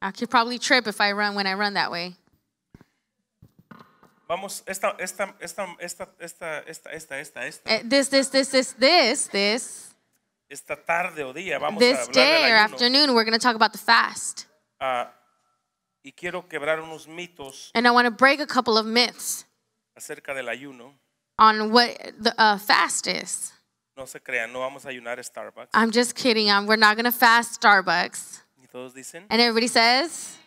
I could probably trip if I run when I run that way. Vamos, esta, esta, esta, esta, esta, esta, esta, esta, eh, This, this, this, this, this, this. Esta tarde o día vamos This hablar day or afternoon, we're going to talk about the fast. Ah, y quiero quebrar unos mitos And I want to break a couple of myths acerca del ayuno. on what the uh, fast is. No se crean, no vamos a ayunar Starbucks. I'm just kidding. Um, we're not going to fast Starbucks todos dicen. And everybody says.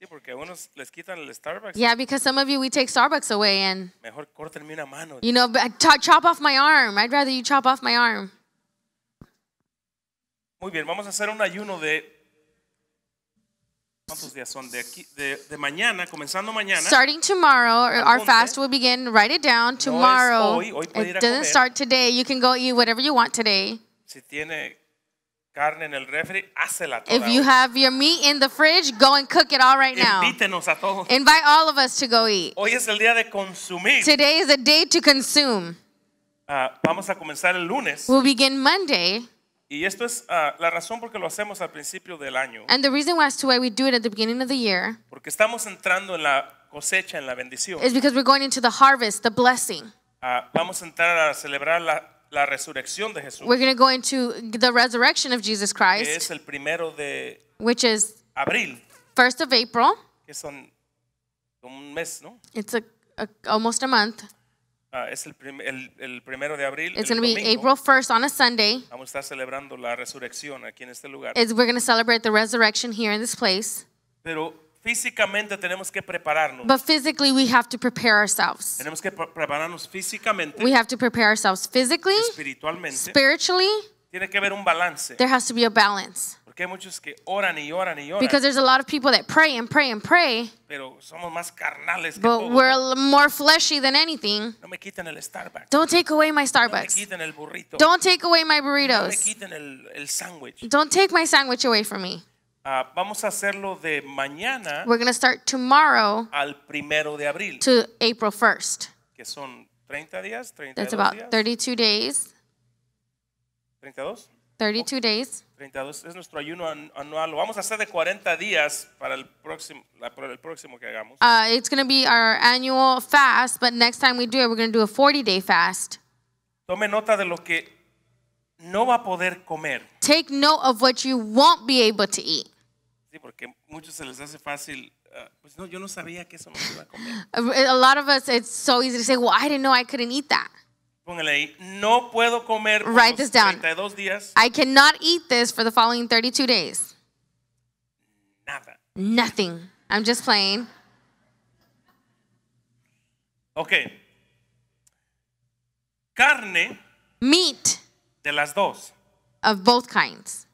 Sí, porque unos les quitan el Starbucks. Yeah, because some of you we take Starbucks away and. Mejor córtenme una mano. You know, chop off my arm. I'd rather you chop off my arm. Muy bien, vamos a hacer un ayuno de ¿Cuántos días son de aquí de, de mañana, comenzando mañana? Starting tomorrow, our fast will begin. Write it down. Tomorrow. No hoy, hoy it doesn't start today. You can go eat whatever you want today. Si tiene carne en el refri, hácela toda. If you have your meat in the fridge, go and cook it all right now. Invítenos a todos. Invite all of us to go eat. Hoy es el día de consumir. Today is a day to consume. Uh, vamos a comenzar el lunes. We'll begin Monday. Y esto es uh, la razón por que lo hacemos al principio del año. And the reason why, why we do it at the beginning of the year Porque estamos entrando en la cosecha, en la bendición. is because we're going into the harvest, the blessing. Ah, vamos a entrar a celebrar la la resurrección de Jesús. We're going to go into the resurrection of Jesus Christ. Que es el primero de which is abril. First of April. Que son un mes, ¿no? It's a, a, almost a month. Uh, es el, prim el, el, primero de abril. It's going to be April 1st on a Sunday. Vamos a estar celebrando la resurrección aquí en este lugar. we're going to celebrate the resurrection here in this place. Pero Físicamente tenemos que prepararnos. But physically we have to prepare ourselves. Tenemos que prepararnos físicamente. We have to prepare ourselves physically, espiritualmente. Spiritually. Tiene que haber un balance. There has to be a balance. Porque hay muchos que oran y oran y oran. Because there's a lot of people that pray and pray and pray. Pero somos más carnales que But todo. we're more fleshy than anything. No me quiten el Starbucks. Don't take away my Starbucks. No me quiten el burrito. Don't take away my burritos. No me quiten el, el sándwich. Don't take my sandwich away from me. Uh, vamos a hacerlo de mañana We're going start tomorrow al primero de abril, to April 1st. que son 30 días, 32 That's about días. 32 days. 32? 32 days. 32 es nuestro ayuno anual. Lo vamos a hacer de 40 días para el próximo, la- para el próximo que hagamos. Uh, it's going to be our annual fast, but next time we do it, we're going to do a 40 day fast. Tome nota de lo que no va a poder comer. Take note of what you won't be able to eat. Ah, a lot of us, it's so easy to say, well, I didn't know I couldn't eat that. no puedo comer Write this down. días I cannot eat this for the following 32 days. nada. Nothing. I'm just playing. Ok. Carne Meat de las dos of both kinds.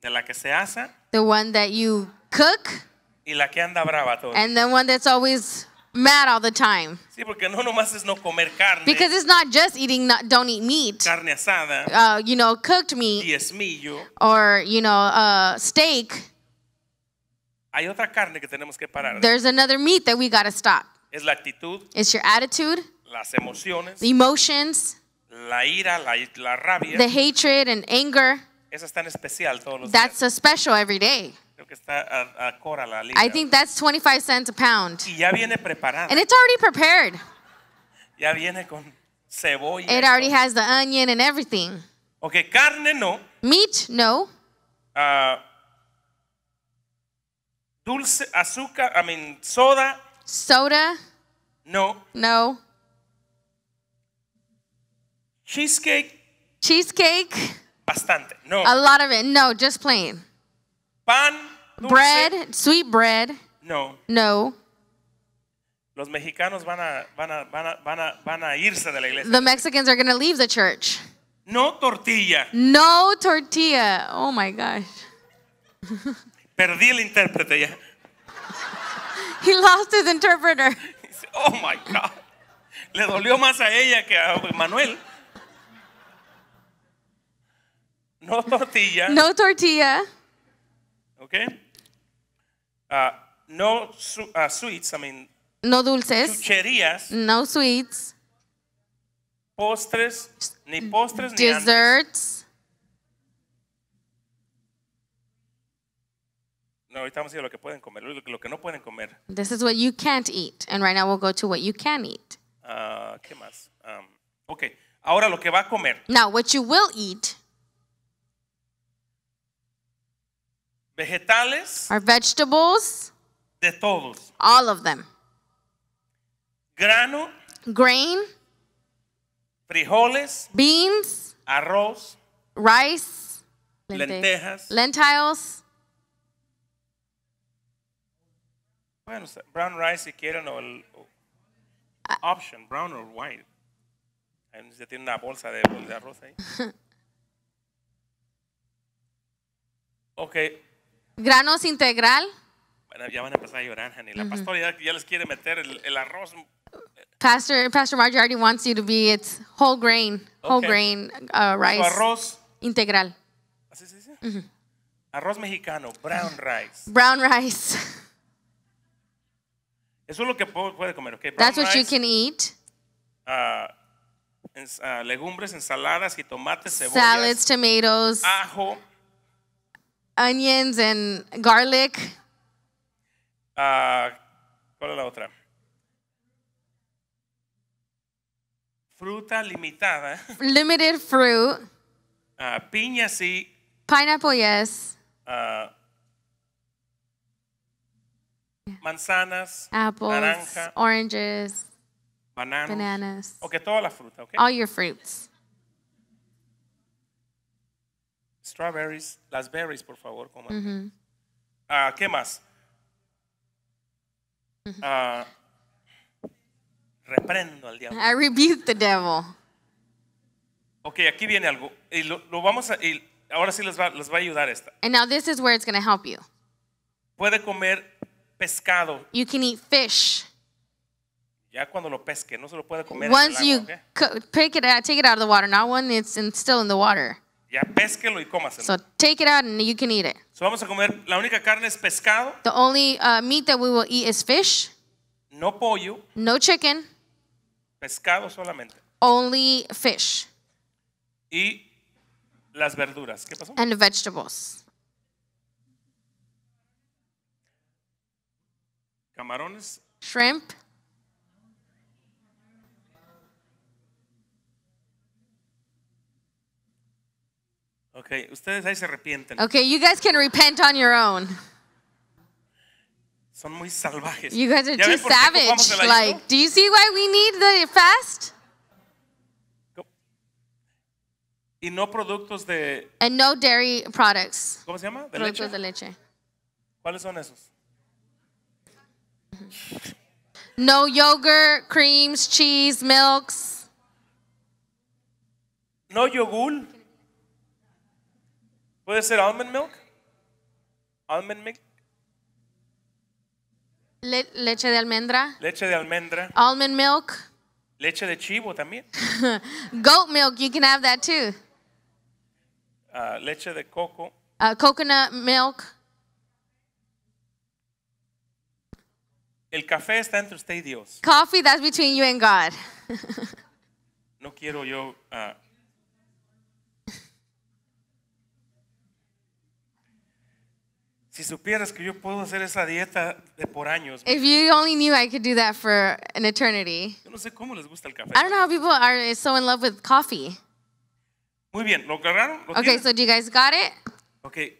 De la que se asa. The one that you cook. Y la que anda brava todo. And the one that's always mad all the time. Sí, porque no nomás es no comer carne. Because it's not just eating not, don't eat meat. Carne asada. Uh, you know, cooked meat. Diezmillo. Or, you know, uh, steak. Hay otra carne que tenemos que parar. There's another meat that we got to stop. Es la actitud. It's your attitude. Las emociones. The emotions. La ira, la, la rabia. The hatred and anger. especial todos los That's días. a special every day. Creo que está a, a cora la I think that's 25 cents a pound. Y ya viene preparada. And it's already prepared. Ya viene con cebolla. It already con... has the onion and everything. Okay, carne no. Meat no. Uh, dulce, azúcar, I mean soda. Soda. No. No. Cheesecake. Cheesecake. Bastante. No. A lot of it. No, just plain. Pan. Bread. Sweet bread. No. No. Los mexicanos van a, van a, van a, van a, van a irse de la iglesia. The Mexicans are going to leave the church. No tortilla. No tortilla. Oh my gosh. Perdí el intérprete ya. He lost his interpreter. Oh my God. Le dolió más a ella que a Manuel. No tortilla. No tortilla. Okay. Uh, no uh, sweets. I mean. No dulces. Chucherías. No sweets. Postres. Ni postres Desserts. Ni no, ahorita vamos a ir lo que pueden comer, lo que no pueden comer. This is what you can't eat, and right now we'll go to what you can eat. Uh, ¿Qué más? Um, okay. Ahora lo que va a comer. Now what you will eat. vegetales, our vegetables, de todos. all of them. Grano, grain, frijoles, beans, arroz, rice, lentejas, lentils. Bueno, brown rice si quieren o el ah. option, brown or white. Usted tiene una bolsa de, de arroz ahí. okay. Granos integral. Bueno, ya van a empezar a llorar, Hani. La mm pastora ya, les quiere meter el, el, arroz. Pastor, Pastor Marjorie already wants you to be, it's whole grain, whole grain uh, rice. arroz. Integral. ¿Así se dice? Arroz mexicano, brown rice. Brown rice. Eso es lo que puede comer, okay? Brown That's what rice, you can eat. Uh, legumbres, ensaladas, y tomates, cebollas. Salads, tomatoes. Ajo. onions and garlic. Uh, ¿Cuál es la otra? Fruta limitada. Limited fruit. Uh, piña sí. Pineapple yes. Uh, manzanas. Apples. Naranja, oranges. Bananas. Bananas. Okay, todas las frutas. Okay? All your fruits. strawberries, las berries, por favor, coma. Uh ah, -huh. uh, ¿Qué más? Uh reprendo al diablo. I rebuke the devil. Ok, aquí viene algo. Y lo, lo vamos a, y ahora sí les va, les va a ayudar esta. And now this is where it's going to help you. Puede comer pescado. You can eat fish. Ya cuando lo pesque, no se lo puede comer. Once en el agua, you okay? pick it uh, take it out of the water, not when it's in, still in the water. Ya pésquelo y cómaselo. So take it out and you can eat it. So vamos a comer, la única carne es pescado. The only uh, meat that we will eat is fish. No pollo. No chicken. Pescado solamente. Only fish. Y las verduras. ¿Qué pasó? And vegetables. Camarones. Shrimp. Okay, ustedes ahí se arrepienten. Okay, you guys can repent on your own. Son muy salvajes. You guys are too savage. Like, do you see why we need the fast? Y no productos de. And no dairy products. ¿Cómo se llama? leche? leche. ¿Cuáles son esos? No yogurt, creams, cheese, milks. No yogur. Puede ser almond milk? Almond milk? Le leche de almendra. Leche de almendra. Almond milk. Leche de chivo también. Goat milk, you can have that too. Uh, leche de coco. Uh, coconut milk. El café está entre usted y Dios. Coffee, that's between you and God. no quiero yo uh, Si supieras que yo puedo hacer esa dieta de por años. If you only knew I could do that for an eternity. Yo no sé cómo les gusta el café. I don't know how people are so in love with coffee. Muy bien, ¿lo agarraron? ¿Lo okay, tienen? so do you guys got it? Okay.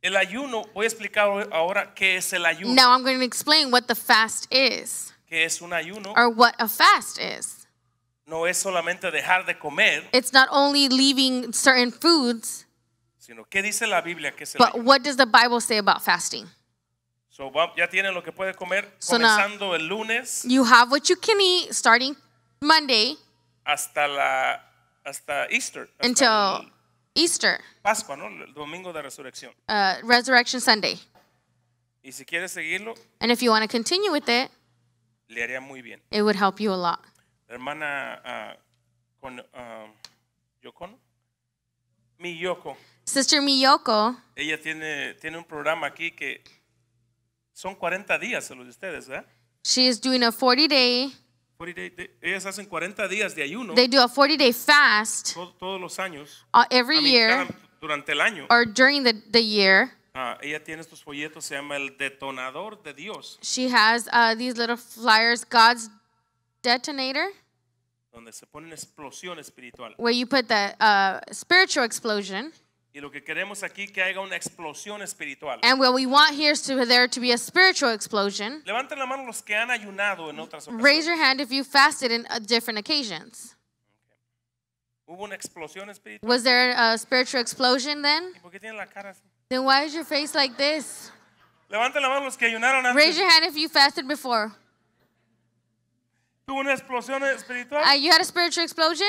El ayuno, voy a explicar ahora qué es el ayuno. Now I'm going to explain what the fast is. ¿Qué es un ayuno? Or what a fast is. No es solamente dejar de comer. It's not only leaving certain foods. sino ¿qué dice la Biblia que es el But ayuno? what does the Bible say about fasting? So, ya tienen lo que puede comer So now- comenzando el lunes You have what you can eat starting Monday hasta la hasta Easter, hasta until el Easter, Pascua, ¿no? El domingo de resurrección. uh, Resurrection Sunday. Y si quieres seguirlo, And if you want to continue with it, le haría muy bien. it would help you a lot. hermana ah, con ah, Yoko. mi Yoko, Sister Miyoko. Ella tiene, tiene un programa aquí que son 40 días los de ustedes, ¿verdad? She is doing a 40 day. 40 day ellas hacen 40 días de ayuno. They do a 40 day fast. todos los años. Uh, every year. durante el año. Or during the, the year. Ah, ella tiene estos folletos, se llama El Detonador de Dios. She has uh, these little flyers, God's Detonator. Donde se explosión espiritual. Where you put the uh, spiritual explosion. Y lo que queremos aquí que haya una explosión espiritual. And what we want here is to, there to be a spiritual explosion. Levanten la mano los que han ayunado en otras ocasiones. Raise your hand if you fasted in uh, different occasions. ¿Hubo una explosión espiritual? Was there a spiritual explosion then? ¿Y por qué la cara así? Then why is your face like this? Levanten la mano los que ayunaron antes. Raise your hand if you fasted before. ¿Tuvo una explosión espiritual? Uh, you had a spiritual explosion?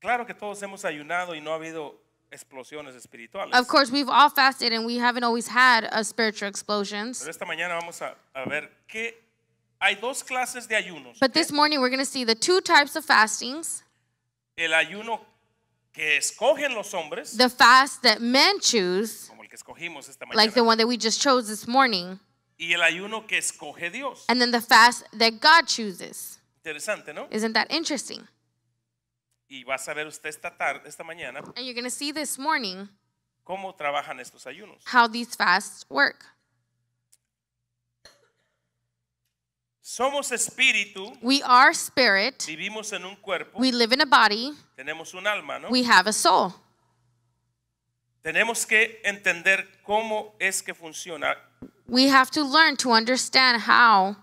Claro que todos hemos ayunado y no ha habido explosiones espirituales. Of course, we've all fasted and we haven't always had a uh, spiritual explosions. Pero esta mañana vamos a, a ver que hay dos clases de ayunos. But this morning we're going to see the two types of fastings. El ayuno que escogen los hombres. The fast that men choose. Como el que escogimos esta mañana. Like the one that we just chose this morning. Y el ayuno que escoge Dios. And then the fast that God chooses. Interesante, ¿no? Isn't that interesting? Y vas a ver usted esta tarde, esta mañana, And you're going to see this morning cómo trabajan estos ayunos. how these fasts work. Somos espíritu, We are spirit, vivimos en un cuerpo, we live in a body, tenemos un alma, ¿no? we have a soul. Tenemos que entender cómo es que funciona We have to learn to understand how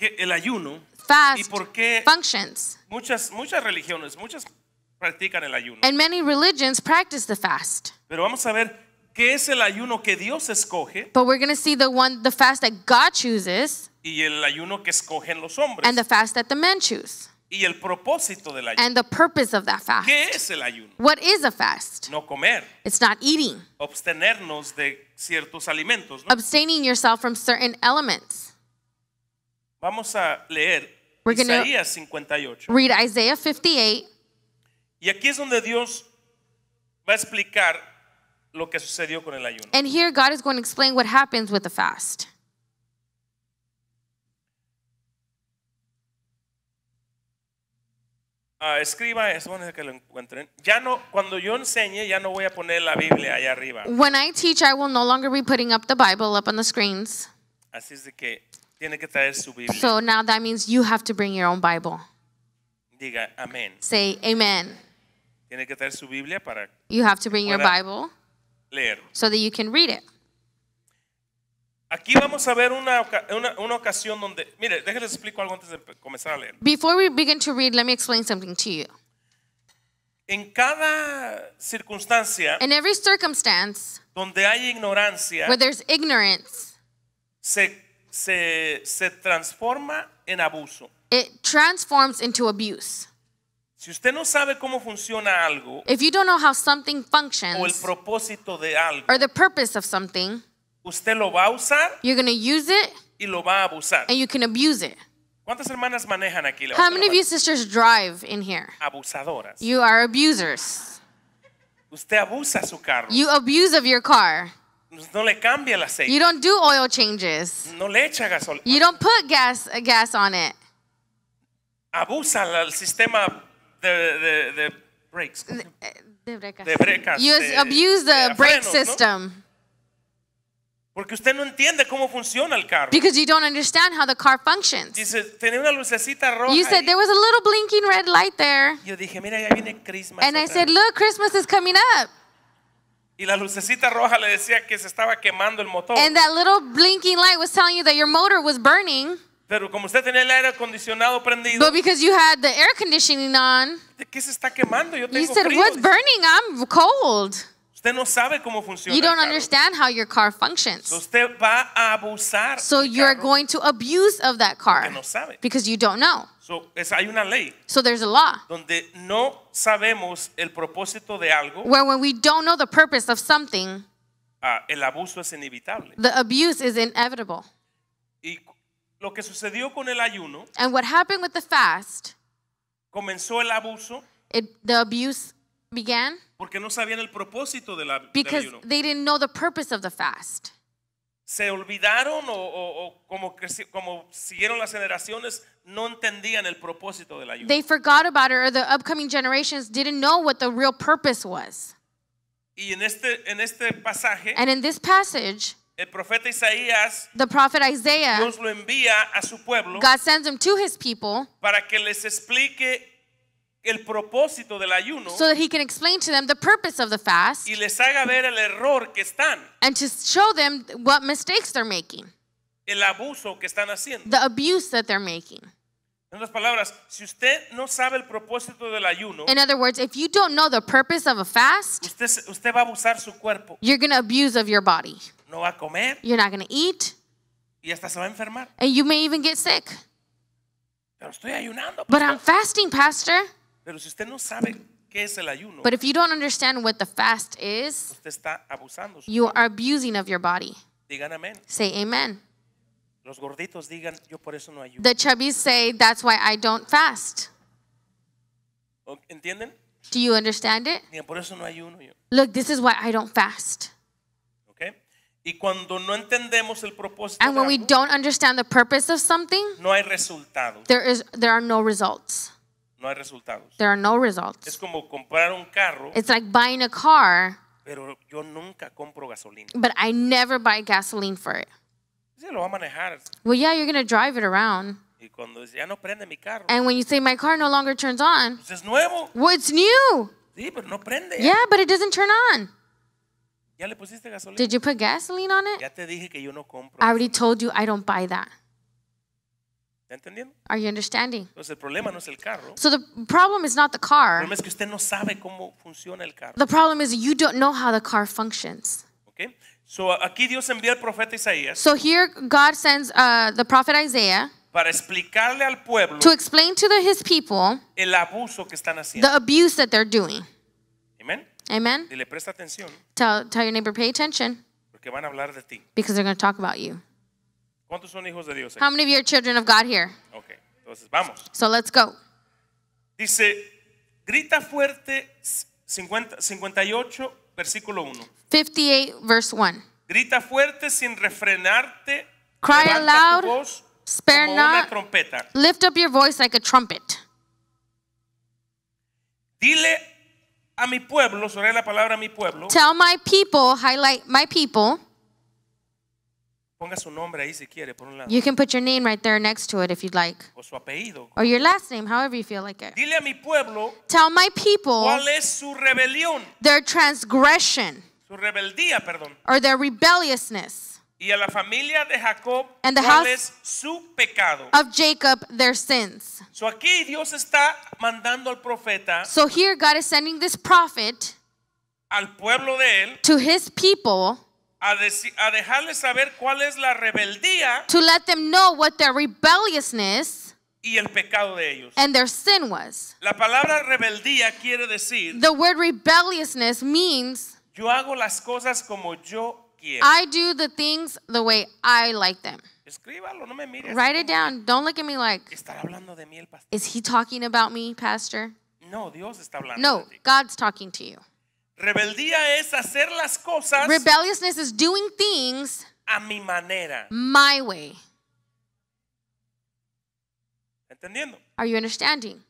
el ayuno y por qué functions. muchas muchas religiones, muchas practican el ayuno. And many religions practice the fast. Pero vamos a ver qué es el ayuno que Dios escoge. But we're going to see the one the fast that God chooses. Y el ayuno que escogen los hombres. And the fast that the men choose. Y el propósito del ayuno. And the purpose of that fast. ¿Qué es el ayuno? What is a fast? No comer. It's not eating. Abstenernos de ciertos alimentos, ¿no? Abstaining yourself from certain elements. Vamos a leer We're Isaías 58. Read Isaiah 58. Y aquí es donde Dios va a explicar lo que sucedió con el ayuno. And here God is going to explain what happens with the fast. Ah, escriba eso, bueno, que lo encuentren. Ya no, cuando yo enseñe, ya no voy a poner la Biblia allá arriba. When I teach, I will no longer be putting up the Bible up on the screens. Así es de que tiene que traer su Biblia. So now that means you have to bring your own Bible. Diga amén. Say amen. Tiene que traer su Biblia para You have leer. so that you can read it. Aquí vamos a ver una, una, una ocasión donde, mire, déjenles explico algo antes de comenzar a leer. Before we begin to read, let me explain something to you. En cada circunstancia In every circumstance donde hay ignorancia, where there's ignorance, se, se, se transforma en abuso. it transforms into abuse. Si usted no sabe cómo funciona algo, o el propósito de algo, usted lo va a usar, y lo va a abusar. and you can abuse ¿Cuántas hermanas manejan aquí? How many of sisters drive Abusadoras. You are abusers. Usted abusa su carro. You abuse of your car. No le cambia el aceite. You don't do oil changes. No le echa gasolina. You don't put gas on it. Abusa el sistema the, the, the brakes. You brecas. brecas. abuse the brake system. ¿no? Porque usted no entiende cómo funciona el carro. Because you don't understand how the car functions. Dice, tenía una lucecita roja. You said ahí. there was a little blinking red light there. Yo dije, mira, ya viene Christmas. And I said, look, Christmas is coming up. Y la lucecita roja le decía que se estaba quemando el motor. And that little blinking light was telling you that your motor was burning. Pero como usted tenía el aire acondicionado prendido. But because you had the air conditioning on. ¿Qué se está quemando? Yo tengo you said, frío. what's burning? I'm cold. Usted no sabe cómo funciona. You don't understand how your car functions. So usted va a abusar. So you're going to abuse of that car. No sabe. Because you don't know. So, es, hay una ley. So there's a law. Donde no sabemos el propósito de algo. Where when we don't know the purpose of something. Uh, el abuso es inevitable. The abuse is inevitable. Y lo que sucedió con el ayuno, and what happened with the fast, comenzó el abuso, it, the abuse began porque no sabían el propósito del, ayuno. because they didn't know the purpose of the fast. se olvidaron o, o, o como, como, siguieron las generaciones no entendían el propósito del ayuno. They forgot about it or the upcoming generations didn't know what the real purpose was. Y en este en este pasaje And in this passage El profeta Isaías the prophet Isaiah Dios lo envía a su pueblo God sends him to his people para que les explique el propósito del ayuno so that he can explain to them the purpose of the fast y les haga ver el error que están and to show them what mistakes they're making el abuso que están haciendo the abuse that they're making in other words, if you don't know the purpose of a fast, usted, usted va a abusar su cuerpo. You're going to abuse of your body no va a comer. You're not going to eat. Y hasta se va a enfermar. And you may even get sick. Pero estoy ayunando. But I'm fasting, pastor. Pero si usted no sabe qué es el ayuno. But if you don't understand what the fast is, usted está abusando. You are abusing of your body. Digan amén. Say amen. Los gorditos digan, yo por eso no ayuno. The chubbies say, that's why I don't fast. ¿Entienden? Do you understand it? por eso no ayuno yo. Look, this is why I don't fast. Y cuando no entendemos el propósito And when we don't understand the purpose of something, no hay resultados. There is there are no results. No hay resultados. There are no results. Es como comprar un carro. It's like buying a car. Pero yo nunca compro gasolina. But I never buy gasoline for it. Sí, lo va a manejar. Well, yeah, you're going to drive it around. Y cuando ya no prende mi carro. And when you say my car no longer turns on. Pues es nuevo. Well, it's new. Sí, pero no prende. Yeah, but it doesn't turn on. ¿Ya le pusiste gasolina? Did you put gasoline on it? Ya te dije que yo no compro. I already told you I don't buy that. entendiendo? Are you understanding? Entonces el problema no es el carro. So the problem is not the El car. problema es que usted no sabe cómo funciona el carro. The problem is you don't know how the car functions. Okay. So, aquí Dios envía al profeta Isaías So here God sends uh, the prophet Isaiah para explicarle al pueblo to explain to the, his people el abuso que están haciendo. the abuse that they're doing. Amen. Dile, presta atención. Tell, tell your neighbor, pay attention. Porque van a hablar de ti. Because they're going to talk about you. ¿Cuántos son hijos de Dios aquí? How many of you are children of God here? Okay. Entonces, vamos. So let's go. Dice, grita fuerte 50, 58 versículo 1. 58 verse 1. Grita fuerte sin refrenarte. Cry Levanta aloud. Tu voz spare como not. Una trompeta. Lift up your voice like a trumpet. Dile a mi pueblo, sobre la palabra mi pueblo. Tell my people, highlight my people. Ponga su nombre ahí si quiere, por un lado. You can put your name right there next to it if you'd like. O su apellido. Or your last name, however you feel like it. Dile a mi pueblo. Tell my people. ¿Cuál es su rebelión? Their transgression. Su rebeldía, perdón. Or their rebelliousness. Y a la familia de Jacob, and cuál es su pecado. of Jacob their sins. So aquí Dios está mandando al profeta So here God is sending this prophet al pueblo de él to his people a, decir, a dejarles saber cuál es la rebeldía to let them know what their rebelliousness y el pecado de ellos. and their sin was. La palabra rebeldía quiere decir The word rebelliousness means yo hago las cosas como yo quiero. I do the things the way I like them. Escríbalo, no me mires. Write it down. Don't look at me like, hablando de mí el pastor? is he talking about me, pastor? No, Dios está hablando No, de God's talking to you. Rebeldía es hacer las cosas Rebelliousness is doing things a mi manera. my way. ¿Entendiendo? Are you understanding?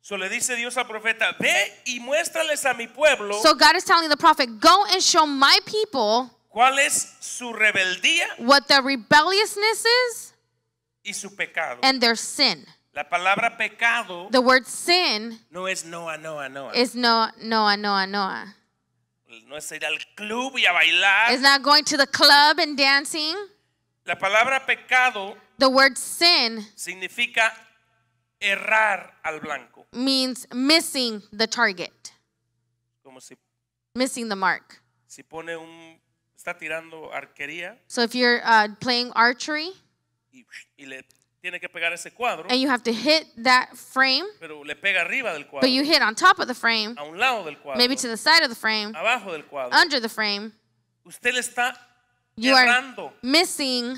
So le dice Dios al profeta, ve y muéstrales a mi pueblo So God is telling the prophet, go and show my people ¿Cuál es su rebeldía? What their rebelliousness is. Y su pecado. And their sin. La palabra pecado. The word sin. No es Noah, Noah, Noah. Is no, Noah, Noah, Noah. No es ir al club y a bailar. It's not going to the club and dancing. La palabra pecado. The word sin. Significa errar al blanco. Means missing the target. Como si. Missing the mark. Si pone un está tirando arquería So if you're uh, playing archery y, y le tiene que pegar ese cuadro, and you have to hit that frame, pero le pega arriba del cuadro, but you hit on top of the frame, a un lado del cuadro, maybe to the side of the frame, abajo del cuadro. under the frame, usted le está you errando, are missing,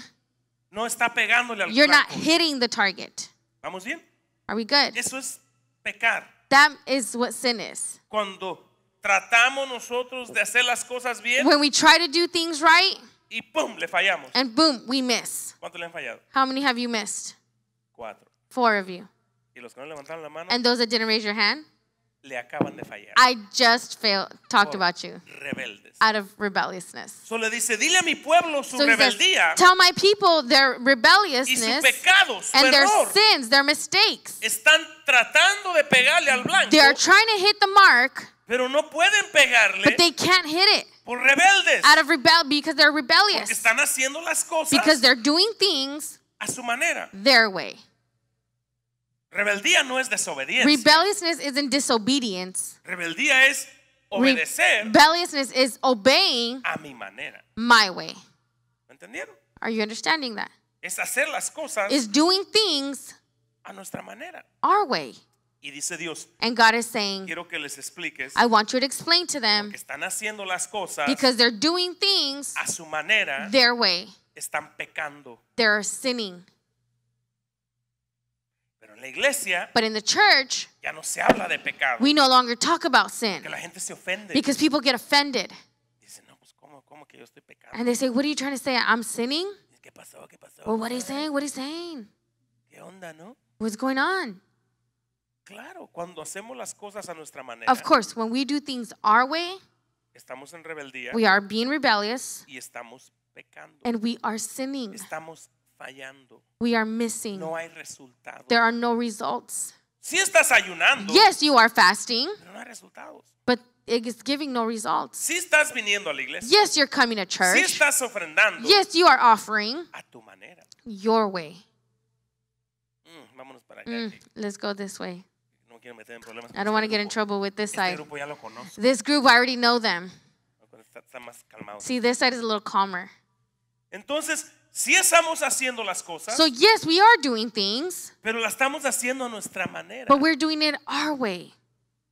no está pegándole al you're not hitting the target. ¿Vamos bien? Are we good? Eso es pecar. That is what sin is. Cuando tratamos nosotros de hacer las cosas bien when we try to do things right y pum, le fallamos. and boom, we miss. ¿Cuántos le han fallado? How many have you missed? Cuatro. Four of you. Y los que no levantaron la mano And those that didn't raise your hand, le acaban de fallar. I just failed, talked Por about you rebeldes. out of rebelliousness. So le dice, dile a mi pueblo su So he says, rebeldía Tell my people their y su rebelliousness pecado, su and their sins, their mistakes. Están tratando de pegarle al blanco. They are trying to hit the mark pero no pueden pegarle. But they can't hit it. Por rebeldes. Out of rebel because they're rebellious. Porque están haciendo las cosas. Because they're doing things a su manera. Their way. Rebeldía no es desobediencia. Rebelliousness isn't disobedience. Rebeldía es obedecer. Rebelliousness is obeying a mi manera. My way. ¿Me entendieron? Are you understanding that? Es hacer las cosas. Is doing things a nuestra manera. Our way. Y dice Dios, and God is saying, que les I want you to explain to them están las cosas because they're doing things a su manera, their way. Están They're sinning. Pero en la iglesia, but in the church, ya no se habla de We no longer talk about sin la gente se because people get offended. Dicen, no, pues, ¿cómo, cómo que yo estoy And they say, What are you trying to say? I'm sinning? ¿Qué pasó? ¿Qué pasó? Well, what are you saying? What are you saying? ¿Qué onda, no? What's going on? Claro, cuando hacemos las cosas a nuestra manera. Of course, when we do things our way, estamos en rebeldía. We are being rebellious. Y estamos pecando. And we are sinning. Estamos fallando. We are missing. No hay resultados. There are no results. Si estás ayunando. Yes, you are fasting. Pero no hay resultados. But it is giving no results. Si estás viniendo a la iglesia. Yes, you're coming to church. Si estás ofrendando. Yes, you are offering. A tu manera. Your way. Mm, vámonos para Mm, let's go this way. I don't want to get in trouble with this side. This group, I already know them. See, this side is a little calmer. Entonces, si estamos haciendo las cosas, so yes, we are doing things, pero la estamos haciendo a nuestra manera. But we're doing it our way.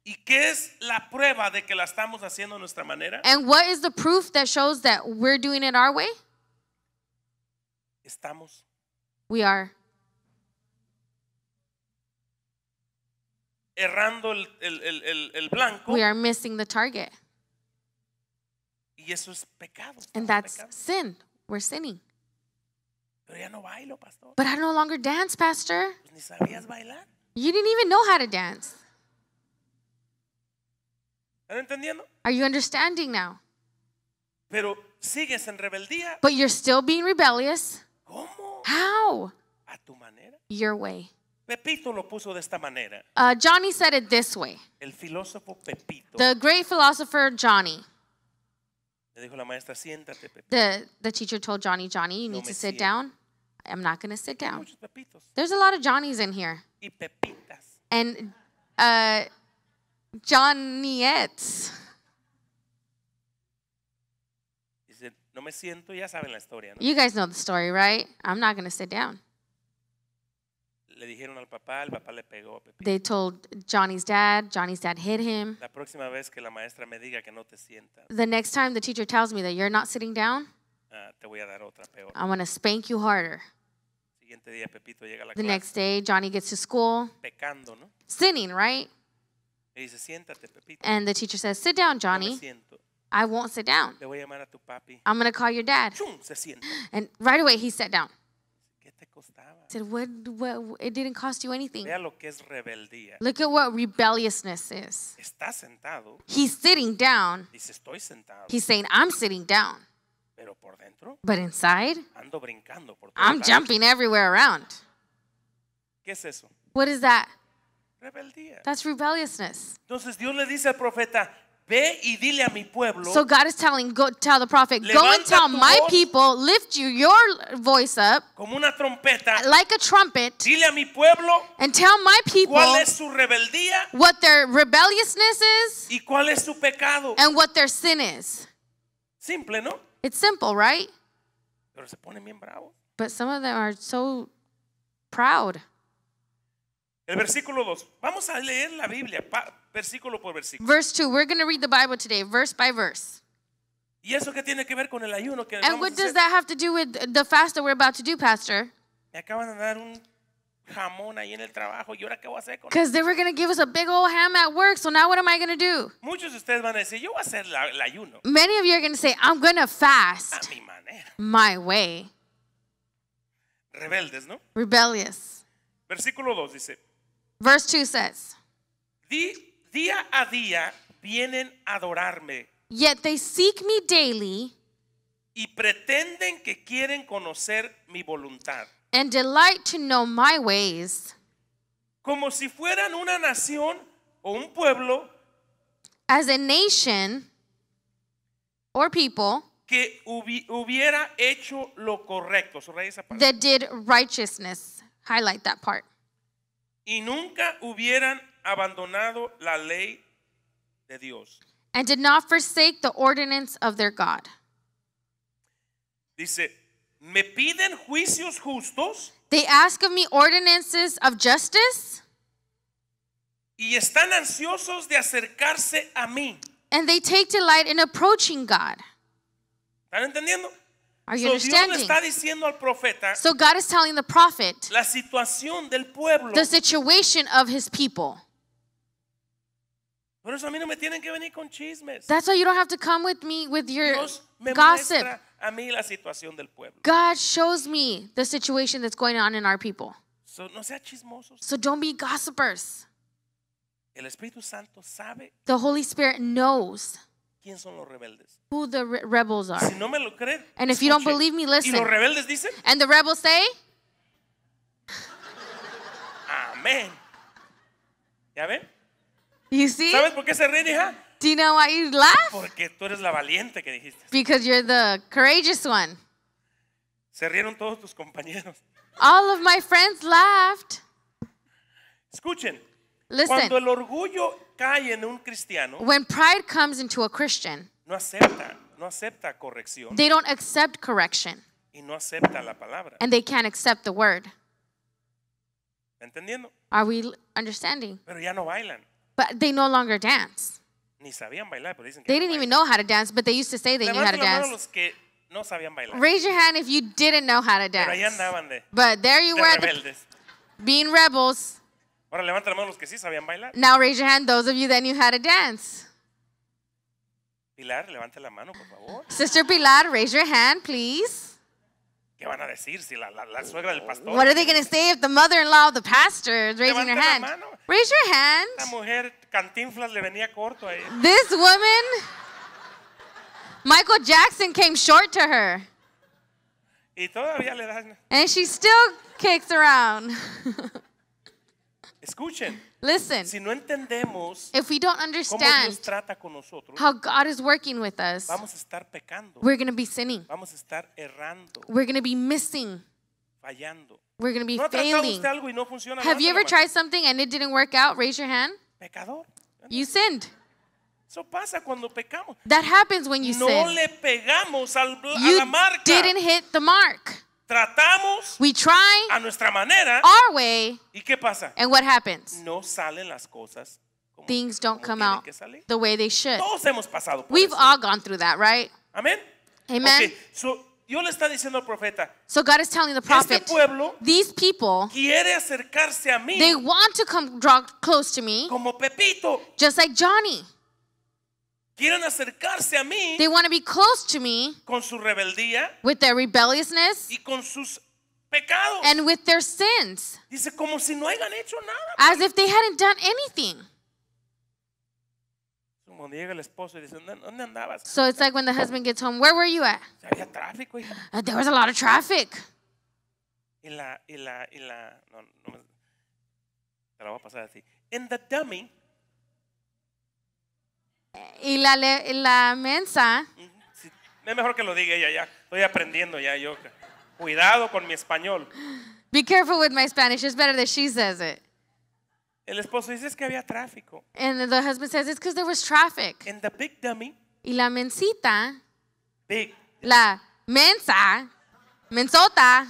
¿Y qué es la prueba de que la estamos haciendo a nuestra manera? And what is the proof that shows that we're doing it our way? Estamos. We are. errando el, el, el, el blanco. We are missing the target. Y eso es pecado. And that's pecado. sin. We're sinning. Pero ya no bailo, pastor. But I no longer dance, pastor. Pues ni sabías bailar. You didn't even know how to dance. ¿Están entendiendo? Are you understanding now? Pero sigues en rebeldía. But you're still being rebellious. ¿Cómo? How? A tu manera. Your way. Pepito lo puso de esta manera. Uh, Johnny said it this way. El filósofo Pepito. The great philosopher Johnny. Le dijo la maestra, siéntate, Pepito. The, the teacher told Johnny, Johnny, you no need to sit siento. down. I'm not going to sit down. There's a lot of Johnnies in here. And uh, You guys know the story, right? I'm not going to sit down. Le dijeron al papá, el papá le pegó a Pepito. They told Johnny's dad, Johnny's dad hit him. La próxima vez que la maestra me diga que no te sientas, The next time the teacher tells me that you're not sitting down, ah, te voy a dar otra peor. I'm going to spank you harder. Siguiente día Pepito llega a la The clase, next day, Johnny gets to school, pecando, ¿no? sinning, right? dice, siéntate, Pepito. And the teacher says, Sit down, No me Johnny. siento. I won't sit down. Le voy a llamar a tu papi. I'm going to call your dad. ¡Chum! Se sienta. And right away, he sat down te costaba. Said, what, what, it didn't cost you anything. Vea lo que es rebeldía. Look at what rebelliousness is. Está sentado. He's sitting down. Dice, estoy sentado. He's saying, I'm sitting down. Pero por dentro. But inside. Ando brincando por I'm jumping everywhere around. ¿Qué es eso? What is that? Rebeldía. That's rebelliousness. Entonces Dios le dice al profeta, Ve y dile a mi pueblo. So God is telling, go tell the prophet, go and tell my people, lift you, your voice up, como una trompeta, like a trumpet, dile a mi pueblo, and tell my people cuál es su rebeldía, what their rebelliousness is, y cuál es su pecado, and what their sin is. Simple, ¿no? It's simple, right? Pero se ponen bien bravos. But some of them are so proud. El versículo 2. Vamos a leer la Biblia. Pa versículo por versículo. Verse 2, we're going to read the Bible today, verse by verse. ¿Y eso qué tiene que ver con el ayuno que And what does that have to do with the fast that we're about to do, Pastor? Me acaban de dar un jamón ahí en el trabajo y ahora qué voy a hacer con Because they were going to give us a big old ham at work, so now what am I going to do? Muchos de ustedes van a decir, yo voy a hacer la- el ayuno Many of you are going to say, I'm going to a fast mi manera. my way. Rebeldes, ¿no? Rebellious. Versículo 2 dice, Verse 2 says, di Día a día vienen a adorarme. Yet daily. Y pretenden que quieren conocer mi voluntad. And delight to know my ways. Como si fueran una nación o un pueblo. As a nation or people. Que hubiera hecho lo correcto. sobre esa parte. That did righteousness. Highlight that part. Y nunca hubieran abandonado la ley de Dios. And did not forsake the ordinance of their God. Dice, me piden juicios justos. They ask of me ordinances of justice. Y están ansiosos de acercarse a mí. And they take delight in approaching God. ¿Están entendiendo? Are you so understanding? Dios está diciendo al profeta so God is telling the prophet la situación del pueblo. the situation of his people. Por eso a mí no me tienen que venir con chismes. That's why you don't have to come with me with your Dios me gossip. a mí la situación del pueblo. God shows me the situation that's going on in our people. So, no So don't be gossipers. El Espíritu Santo sabe The Holy Spirit knows quién son los rebeldes. who the re- rebels are. Si no me lo creen, And if you don't believe me, Y listen. los rebeldes dicen, And the rebels say, amén. ¿Ya ven? You see? ¿Sabes por qué se ríen, hija? Do you know why you laugh? Porque tú eres la valiente que dijiste. Because you're the courageous one. Se rieron todos tus compañeros. All of my friends laughed. Escuchen. Listen. Cuando el orgullo cae en un cristiano, when pride comes into a Christian, no acepta, no acepta corrección. They don't accept correction. Y no acepta la palabra. And they can't accept the word. ¿Entendiendo? Are we understanding? Pero ya no bailan. But they no longer dance. Ni sabían bailar, pero dicen que they didn't even know how to dance, but they used to say they knew how to dance. No Raise your hand if you didn't know how to dance. De, but there you were, the, being rebels. Sí now raise your hand, those of you that knew how to dance. Pilar, mano, Sister Pilar, raise your hand, please. van a decir si la, la, suegra del pastor? What are they going to say if the mother-in-law of the pastor is raising her hand? Raise your hand. La mujer cantinflas le venía corto This woman, Michael Jackson came short to her. Y todavía le And she still kicks around. Escuchen. Listen. Si no entendemos if we don't understand nosotros, how God is working with us, pecando, We're going to be sinning. Errando, we're going to be missing. Fallando. We're going to be ¿No failing. No Have you ever nomás? tried something and it didn't work out? Raise your hand. Pecador. You sinned. That happens when you no sin. you didn't hit the mark. Tratamos we try a nuestra manera. Our way. ¿Y qué pasa? And what happens? No salen las cosas. Como, Things don't como come out the way they should. Todos hemos pasado por We've eso. all gone through that, right? Amen. Amen. Okay, so Dios le está diciendo al profeta. So God is telling the prophet. Este pueblo these people quiere acercarse a mí. They want to come draw close to me. Como Pepito. Just like Johnny. Quieren acercarse a mí. They want to be close to me. Con su rebeldía. With their rebelliousness. Y con sus pecados. And with their sins. Dice como si no hayan hecho nada. As if they hadn't done anything. So it's like when the husband gets home, where were you at? Uh, there was a lot of traffic. In the dummy. y la, la mensa. Sí, es mejor que lo diga ella ya. Estoy aprendiendo ya yo. Cuidado con mi español. Be careful with my Spanish. It's better that she says it. El esposo dice es que había tráfico. And the husband says it's because there was traffic. And the big dummy. Y la mensita. Big. La mensa. Mensota.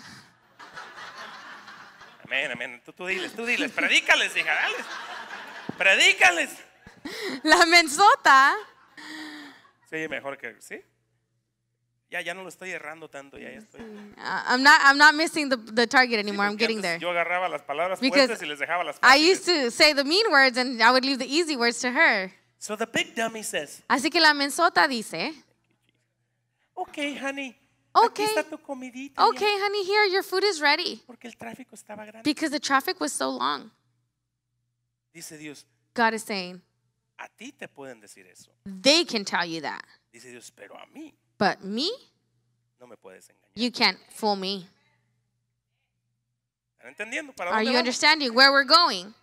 Amén, amén. Tú, tú diles, tú diles. Predícales, hija, dales. Predícales. La mensota. mejor que, ¿sí? Ya, ya no lo estoy errando tanto, ya, estoy. Uh, I'm not, I'm not missing the, the target anymore. I'm getting there. Yo agarraba las palabras fuertes y les dejaba las I used to say the mean words and I would leave the easy words to her. So the big dummy says. Así que la mensota dice. Okay, honey. Okay. Okay, honey, here your food is ready. Because the traffic was so long. Dice Dios. God is saying. A ti te pueden decir eso. They can tell you that. Dice Dios, pero a mí. But me? No me puedes engañar. You can't fool me. ¿Están entendiendo para Are dónde you vamos? understanding where we're going?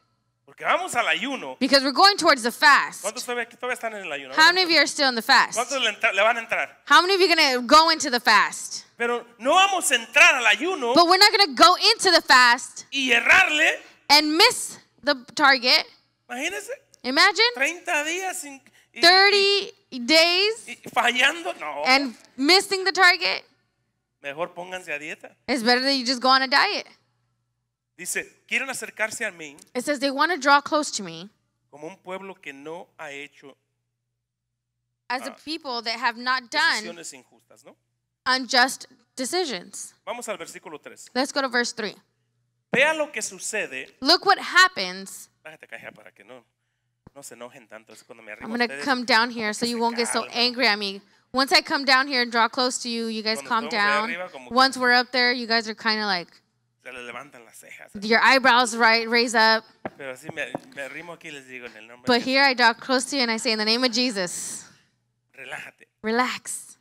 Porque vamos al ayuno. Because we're going towards the fast. ¿Cuántos todavía, todavía están en el ayuno? How many of you are still in the fast? ¿Cuántos le, le van a entrar? How many of you are going to go into the fast? Pero no vamos a entrar al ayuno. But we're not going to go into the fast. Y errarle. And miss the target. Imagínense. Imagine 30 días sin, y, 30 days y fallando, no. and missing the target. Mejor pónganse a dieta. It's better that you just go on a diet. Dice, quieren acercarse a mí. It says they want to draw close to me. Como un pueblo que no ha hecho as a ah, people that have not done injustas, ¿no? unjust decisions. Vamos al versículo 3. Let's go to verse 3. Vea lo que sucede. Look what happens. para que no no se enojen tanto. Es cuando me arrimo I'm going to come down here so you won't get so angry at me. Once I come down here and draw close to you, you guys calm down. Once we're up there, you guys are kind of like. Your eyebrows right raise up. But here I draw close to you and I say, in the name of Jesus. Relájate. Relax.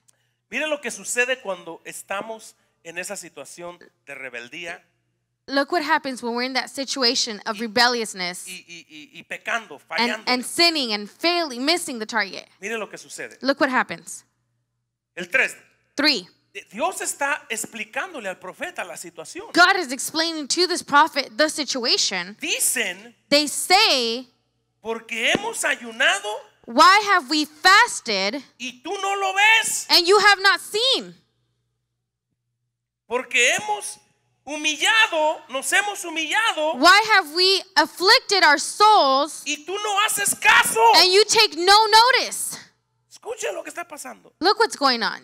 Mira lo que sucede cuando estamos en esa situación de rebeldía. Look what happens when we're in that situation of rebelliousness y, y, y, pecando, and, and, sinning and failing, missing the target. Look what happens. El tres. Three. Eh, Dios está explicándole al profeta la situación. God is explaining to this prophet the situation. Dicen, they say, porque hemos ayunado, why have we fasted, y tú no lo ves, and you have not seen? Porque hemos humillado, nos hemos humillado. Why have we afflicted our souls? Y tú no haces caso. And you take no notice. lo que está pasando. Look what's going on.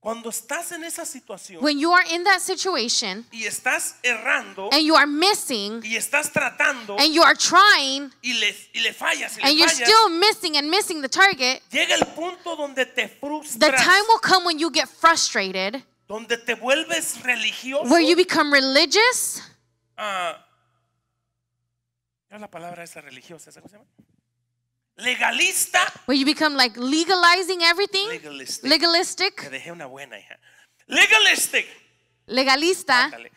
Cuando estás en esa situación when you are in that situation y estás errando and you are missing y estás tratando and you are trying y le, y le fallas y and le you're fallas, still missing and missing the target llega el punto donde te frustras the time will come when you get frustrated donde te vuelves religioso. Where you become religious. Uh, ah, ¿qué la palabra esa religiosa? ¿Cómo se llama? Legalista. Where you become like legalizing everything. Legalistic. Legalistic. Te dejé una buena hija. Legalistic. Legalista. Bátale.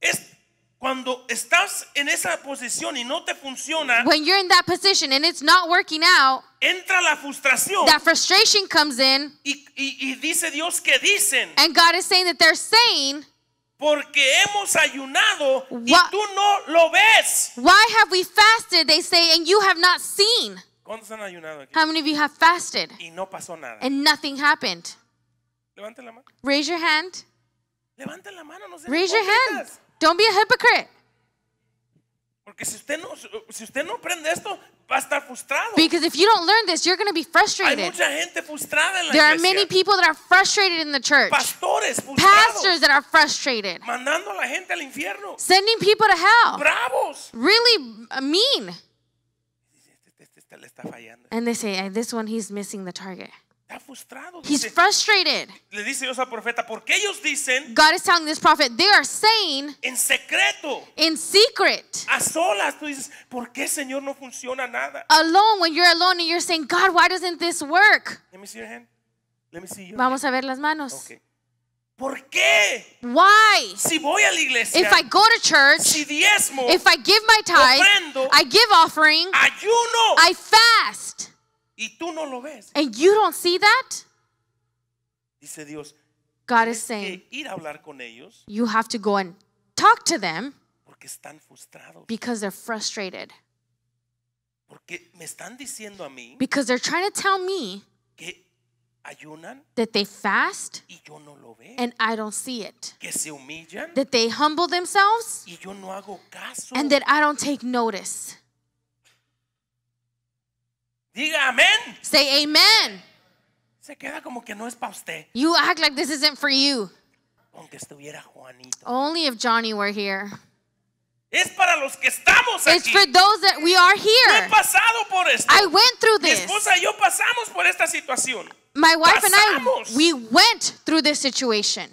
Es cuando estás en esa posición y no te funciona, When you're in that position and it's not working out, entra la frustración. that frustration comes in, Y, y- y dice Dios que dicen, and God is saying that they're saying, porque hemos ayunado y tú no lo ves. Why have we fasted? They say, and you have not seen. ¿Cuántos han ayunado aquí? How many of you have fasted? Y no pasó nada. And nothing happened. Levanten la mano. Raise your hand. Levanten la mano, no sé. Raise your hand. Don't be a hypocrite. Porque si usted no, si usted no aprende esto, va a estar frustrado. Because if you don't learn this, you're going to be frustrated. Hay mucha gente frustrada en la there are many people that are frustrated in the church. Pastores frustrados. Pastors that are frustrated. Mandando a la gente al infierno. Sending people to hell. Bravos. Really uh, mean. And they say, this one, he's missing the target. He's frustrated. God is telling this prophet, they are saying. in secreto. In secret. Alone, when you're alone and you're saying, God, why doesn't this work? Let me see your hand. Let me see your Vamos a ver las manos. Okay. ¿Por qué? Why? Si voy a la iglesia, if I go to church, si diezmo, if I give my tithe, ofrendo, I give offering, ayuno, I fast. Y tú no lo ves. And you don't see that? Dice Dios. God is saying, ir a hablar con ellos you have to go and talk to them porque están frustrados. because they're frustrated. Porque me están diciendo a mí because they're trying to tell me que that they fast y yo no lo veo. and I don't see it. Que se that they humble themselves y yo no hago caso. and that I don't take notice. Diga amén. Say amen. Se queda como que no es para usted. You act like this isn't for you. Aunque estuviera Juanito. Only if Johnny were here. Es para los que estamos it's aquí. It's for those that we are here. he pasado por esto. I went through this. Mi esposa y yo pasamos por esta situación. My wife pasamos. and I, we went through this situation.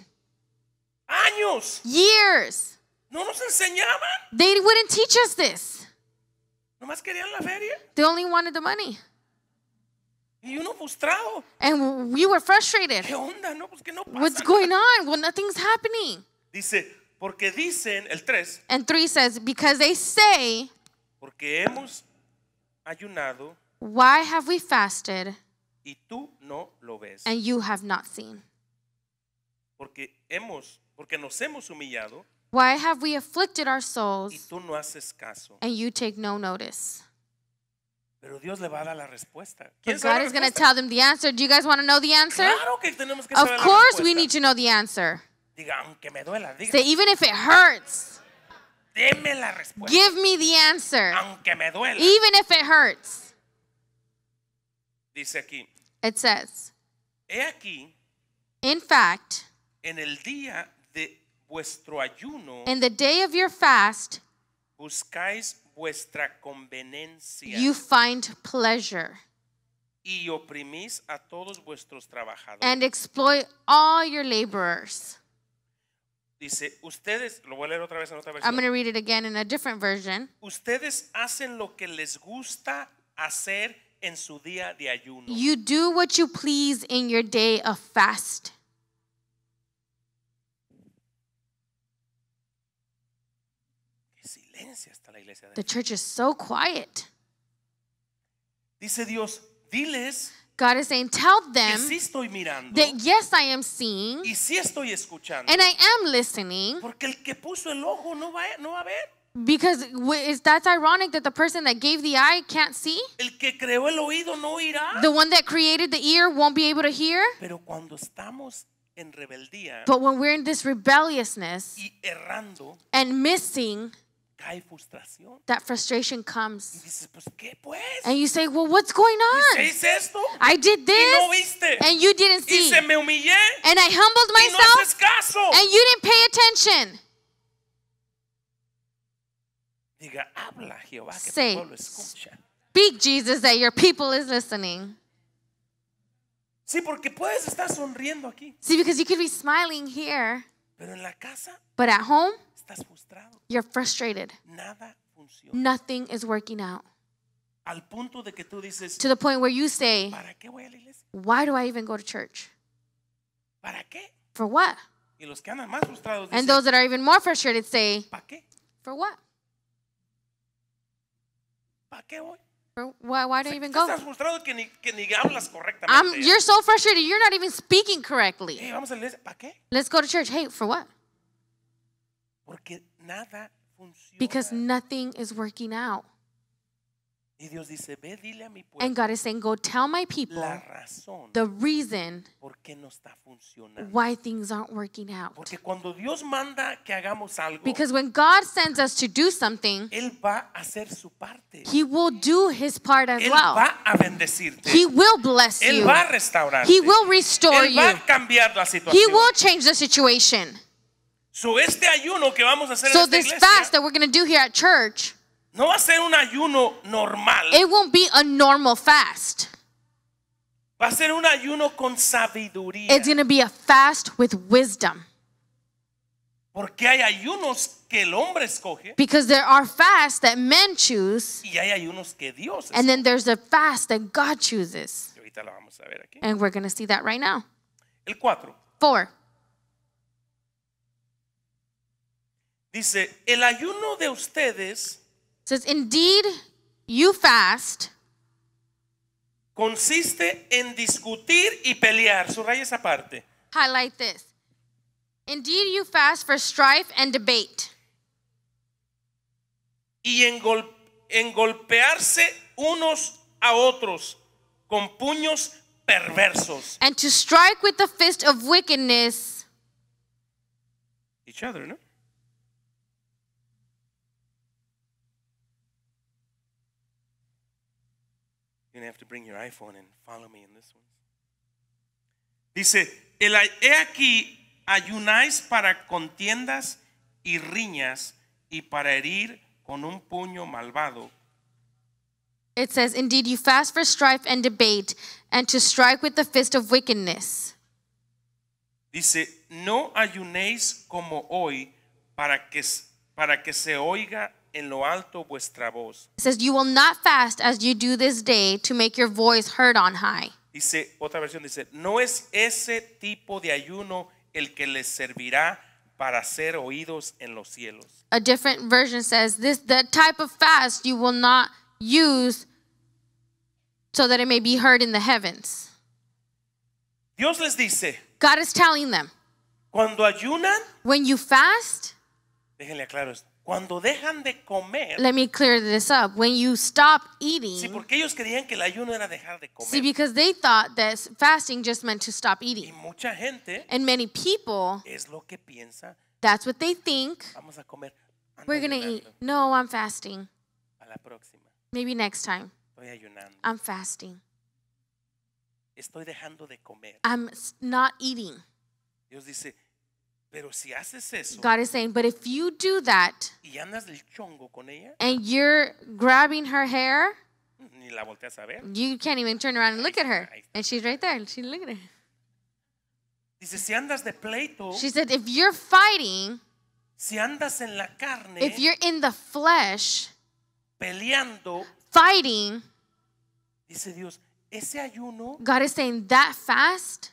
Años. Years. No nos enseñaban. They wouldn't teach us this. Nomás querían la feria. They only wanted the money. And we were frustrated. No, pues no What's going on? Well, nothing's happening. Dice, porque dicen, el And 3 says, because they say, porque hemos ayunado. Why have we fasted? Y tú no lo ves. And you have not seen. Porque hemos, porque nos hemos humillado. Why have we afflicted our souls? Y tú no haces caso. And you take no notice. Pero Dios le va a dar la respuesta. But God is going to tell them the answer. Do you guys want to know the answer? Claro que tenemos que of saber course, la we need to know the answer. Diga, aunque me duela, diga. Say, even if it hurts, Deme la respuesta. give me the answer. Aunque me duela. Even if it hurts. Dice aquí. It says, He aquí, in fact, en el día de vuestro ayuno, in the day of your fast, buscáis vuestra conveniencia. You find pleasure. Y oprimís a todos vuestros trabajadores. And exploit all your laborers. Dice, ustedes, lo voy a leer otra vez en otra versión. I'm going to read it again in a different version. Ustedes hacen lo que les gusta hacer en su día de ayuno. You do what you please in your day of fast. silencio está la iglesia. The church is so quiet. Dice Dios, diles God is saying, tell them sí mirando, that yes, I am seeing sí and I am listening. because is, that's ironic that the person that gave the eye can't see. No the one that created the ear won't be able to hear. Rebeldía, but when we're in this rebelliousness errando, and missing that frustration comes. Dices, pues, pues? And you say, well, what's going on? I did this no and you didn't see. and I humbled myself no and you didn't pay attention. Diga, Jehová, say, speak Jesus that your people is listening. Sí, porque puedes estar sonriendo aquí. See, because you could be smiling here. Pero en la casa, but at home, Estás frustrado. You're frustrated. Nada funciona. Nothing is working out. Al punto de que tú dices, to the point where you say, ¿Para qué voy a la iglesia? Why do I even go to church? ¿Para qué? For what? Y los que andan más frustrados and those that are even more frustrated say, ¿Para qué? For what? ¿Para qué voy? For why, why do I even go? I'm, you're so frustrated, you're not even speaking correctly. qué? Let's go to church. Hey, for what? Porque nada funciona. Because nothing is working out. Y Dios dice, Ve, dile a mi pueblo And God is saying, Go tell my people la razón the reason por qué no está funcionando. why things aren't working out. Porque cuando Dios manda que hagamos algo, Because when God sends us to do something, Él va a hacer su parte. He will do His part as Él well. va a bendecirte. He will bless Él you, va a restaurarte. He will restore Él va you, a cambiar la situación. He will change the situation. So, este ayuno que vamos a hacer so en this iglesia, fast that we're going to do here at church, no va a ser un ayuno normal. it won't be a normal fast. Va a ser un ayuno con sabiduría. It's going to be a fast with wisdom. Porque hay ayunos que el hombre escoge. Because there are fasts that men choose. Y hay ayunos que Dios escoge. And then there's a fast that God chooses. Y ahorita vamos a ver aquí. And we're going to see that right now. El 4. 4. Dice, el ayuno de ustedes says indeed you fast consiste en discutir y pelear. Subraya esa parte. Highlight this. Indeed you fast for strife and debate. Y en, en golpearse unos a otros con puños perversos. And to strike with the fist of wickedness. Each other, ¿no? You're going to have to bring your iPhone and follow me in this one. Dice, he aquí ayunáis para contiendas y riñas y para herir con un puño malvado. It says, Indeed, you fast for strife and debate, and to strike with the fist of wickedness. Dice, no ayunéis como hoy para que, para que se oiga en lo alto vuestra voz. It says, You will not fast as you do this day to make your voice heard on high. Dice, otra versión dice, no es ese tipo de ayuno el que les servirá para ser oídos en los cielos. A different version says, This the type of fast you will not use so that it may be heard in the heavens. Dios les dice, God is telling them, cuando ayunan, when you fast, déjenle esto Cuando dejan de comer. Let me clear this up. When you stop eating. Sí, porque ellos creían que el ayuno era dejar de comer. See, because they thought that fasting just meant to stop eating. Y mucha gente. And many people. Es lo que piensa. That's what they think. Vamos a comer. We're going to eat. No, I'm fasting. A la próxima. Maybe next time. Estoy ayunando. I'm fasting. Estoy dejando de comer. I'm not eating. Dios dice. Pero si haces eso, God is saying, but if you do that y andas chongo con ella, and you're grabbing her hair, ni la volteas a ver. you can't even turn around and look at her. And she's right there. She's looking at her. Dice, si andas de pleito, She said, if you're fighting, si andas en la carne, if you're in the flesh, peleando, fighting, dice Dios, ese ayuno God is saying that fast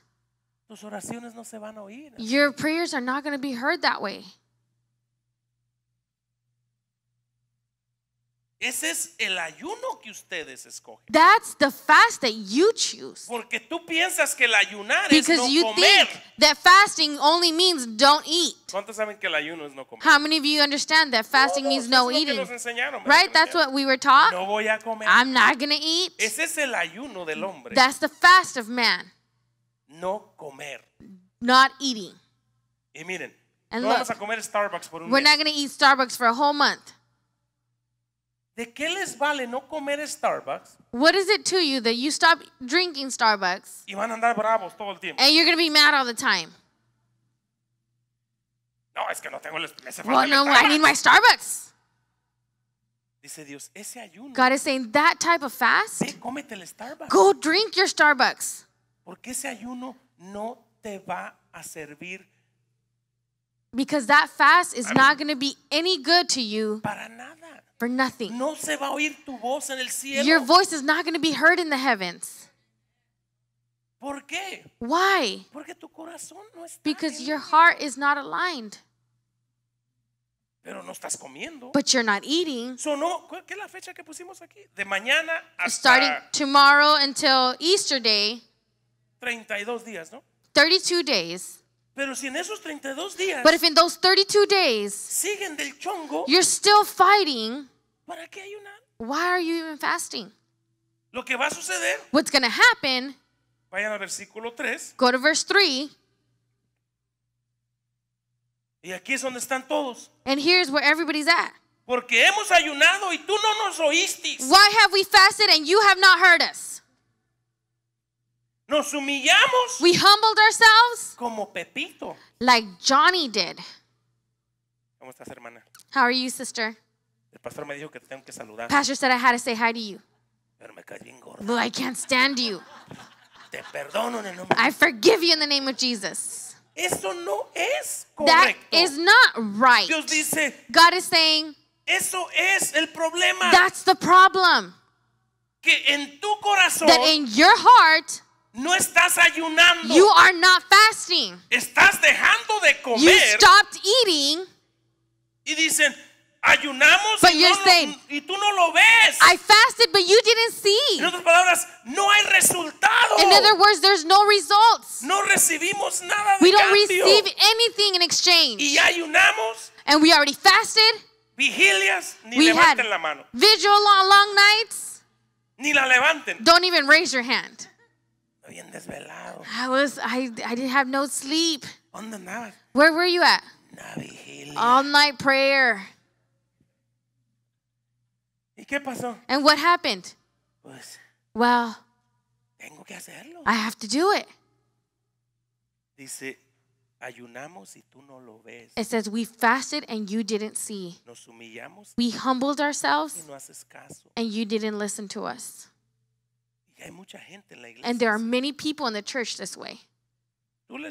Tus oraciones no se van a oír. Your prayers are not going to be heard that way. Ese es el ayuno que ustedes escogen. That's the fast that you choose. Porque tú piensas que el ayunar Because es no you comer. Think that fasting only means don't eat. ¿Cuántos saben que el ayuno es no comer? How many of you understand that fasting no, means no eating? right, that's what we were taught. No voy a comer. I'm not going to eat. Ese es el ayuno del hombre. That's the fast of man no comer. Not eating. Y miren, And no look, vamos a comer Starbucks por un we're mes. not going to eat Starbucks for a whole month. ¿De qué les vale no comer Starbucks What is it to you that you stop drinking Starbucks y van a andar bravos todo el tiempo? and you're going to be mad all the time? No, es que no tengo el Well, no, I need my Starbucks. Dice Dios, ese ayuno, God is saying that type of fast, el Starbucks. go drink your Starbucks. Porque ese ayuno no te va a servir. Because that fast is not going to be any good to you. Para nada. For nothing. No se va a oír tu voz en el cielo. Your voice is not going to be heard in the heavens. ¿Por qué? Why? Porque tu corazón no está Because your heart is not aligned. Pero no estás comiendo. But you're not eating. So no, ¿qué es la fecha que pusimos aquí? De mañana hasta Starting tomorrow until Easter day. 32 días, ¿no? 32 days. Pero si en esos 32 días But if in those 32 days siguen del chongo, you're still fighting, ¿para qué Why are you even fasting? Lo que va a suceder, what's going to happen, vayan versículo 3. Go to verse 3. Y aquí es donde están todos. And here's where everybody's at. Porque hemos ayunado y tú no nos Why have we fasted and you have not heard us? Nos humillamos. We humbled ourselves. Como Pepito. Like Johnny did. ¿Cómo estás, hermana? How are you, sister? El pastor me dijo que tengo que saludar. Pastor said I had to say hi to you. Pero me caes bien gorda. But I can't stand you. Te perdono en el nombre. I forgive you in the name of Jesus. Eso no es correcto. That is not right. Dios dice, God is saying, Eso es el problema. That's the problem. Que en tu corazón, that in your heart, No estás ayunando. You are not fasting. Estás dejando de comer. You stopped eating. Y dicen, ayunamos but y, you're no saying, lo, y tú no lo ves. I fasted, but you didn't see. En otras palabras, no hay resultado. In other words, there's no results. No recibimos nada de We don't cambio. receive anything in exchange. Y ayunamos. And we already fasted. Vigilias, ni we levanten had la mano. Vigil on long nights. Ni la levanten. Don't even raise your hand. bien desvelado. I was I I didn't have no sleep. ¿Dónde andabas? Where were you at? All night prayer. ¿Y qué pasó? And what happened? Pues, well, tengo que hacerlo. I have to do it. Dice, ayunamos y tú no lo ves. It says we fasted and you didn't see. Nos humillamos. We humbled ourselves. Y no haces caso. And you didn't listen to us. And there are many people in the church this way. When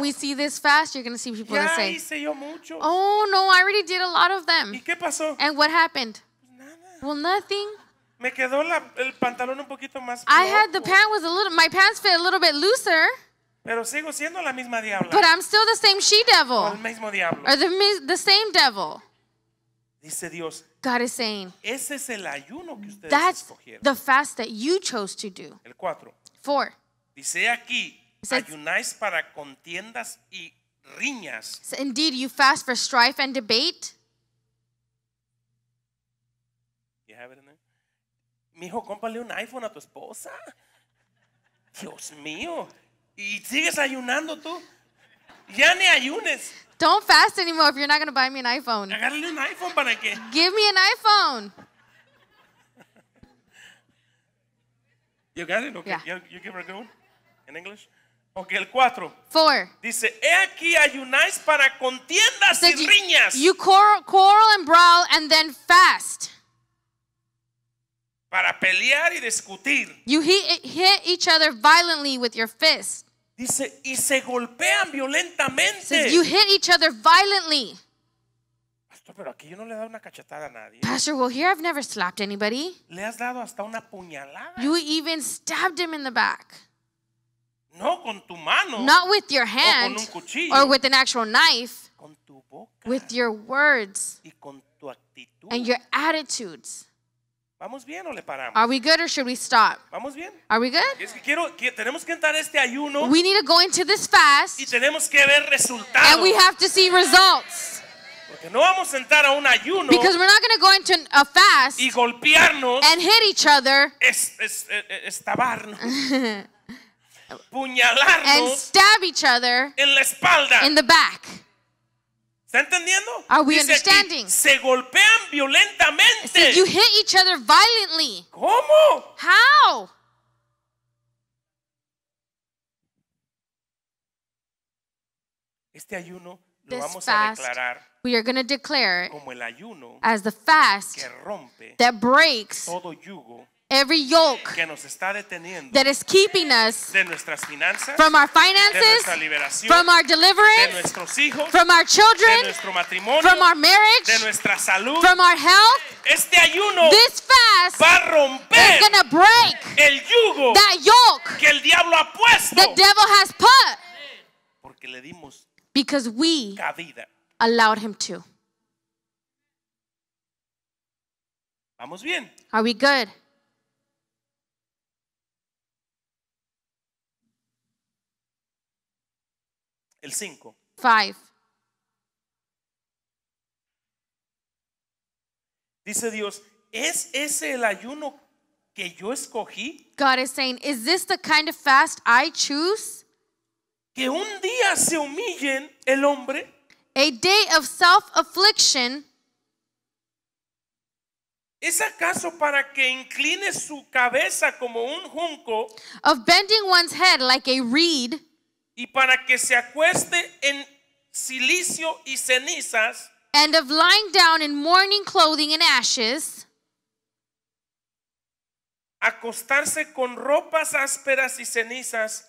we see this fast, you're going to see people that say, Oh, no, I already did a lot of them. And what happened? Well, nothing. I had the pant was a little, my pants fit a little bit looser. Pero sigo siendo la misma diabla. But I'm still the same she devil. Or the, the same devil. Dice Dios, God is saying, Ese es el ayuno que ustedes escogieron. the fast that you chose to do. El 4. Four. Dice aquí, ayunáis para contiendas y riñas. So indeed, you fast for strife and debate. You have it in there? un iPhone a tu esposa. Dios mío. ¿Y sigues ayunando tú? Ya ni ayunes. Don't fast anymore if you're not going to buy me an iPhone. un iPhone para que. Give me an iPhone. You got it? Okay. Yeah. You, you give her a good one in English? Ok, el cuatro. 4. Dice, he aquí ayunáis para contiendas y riñas. You, you quarrel, quarrel, and brawl and then fast. Para pelear y discutir. You hit, hit each other violently with your fist. Dice, y se golpean violentamente. Says, you hit each other violently. Pastor, pero aquí yo no le he dado una cachetada a nadie. Pastor, well here I've never slapped anybody. Le has dado hasta una puñalada. You even stabbed him in the back. No con tu mano. Not with your hand. O con un cuchillo, or with an actual knife. Con tu boca. With your words. Y con tu actitud. And your attitudes. ¿Vamos bien o le paramos? Are we good or should we stop? ¿Vamos bien? Are we good? Es que quiero, que tenemos que entrar este ayuno We need to go into this fast y tenemos que ver resultados. and we have to see results. Porque no vamos a entrar a un ayuno Because we're not going to go into a fast y golpearnos, and hit each other es, es- eh, eh, and stab each other en la espalda. in the back. ¿Está entendiendo? Are we Dice understanding? Aquí, se golpean violentamente. Says, you hit each other violently. ¿Cómo? How? Este ayuno lo vamos fast, a declarar we are going to declare como el ayuno as the fast que rompe that breaks todo yugo every yoke que nos está that is keeping us de finanzas, from our finances, de from our deliverance, de hijos, from our children, de from our marriage, de salud, from our health. Este ayuno this fast va a is gonna break el yugo that yoke que el diablo ha The devil has put. le dimos because we cabida. allowed him to. Vamos bien. Are we good? El 5. Dice Dios, ¿es ese el ayuno que yo escogí? God is saying, is this the kind of fast I choose? Que un día se humillen el hombre. A day of self-affliction. ¿Es acaso para que incline su cabeza como un junco? Of bending one's head like a reed y para que se acueste en silicio y cenizas. And down in mourning clothing and ashes. Acostarse con ropas ásperas y cenizas.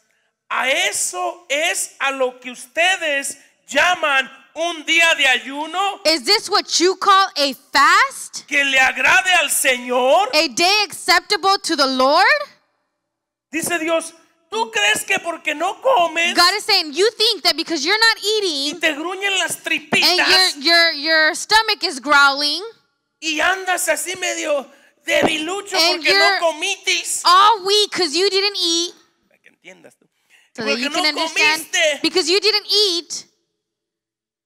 A eso es a lo que ustedes llaman un día de ayuno. Is this what you call a fast? Que le agrade al Señor. A day acceptable to the Lord? Dice Dios, ¿Tú crees que porque no comes God is saying, you think that because you're not eating. y te gruñen las tripitas and your, your, your stomach is growling y andas así medio debilucho And porque no comites, comitis? all week because you didn't eat, Para que entiendas tú. so that Porque you no understand, comiste. because you didn't eat,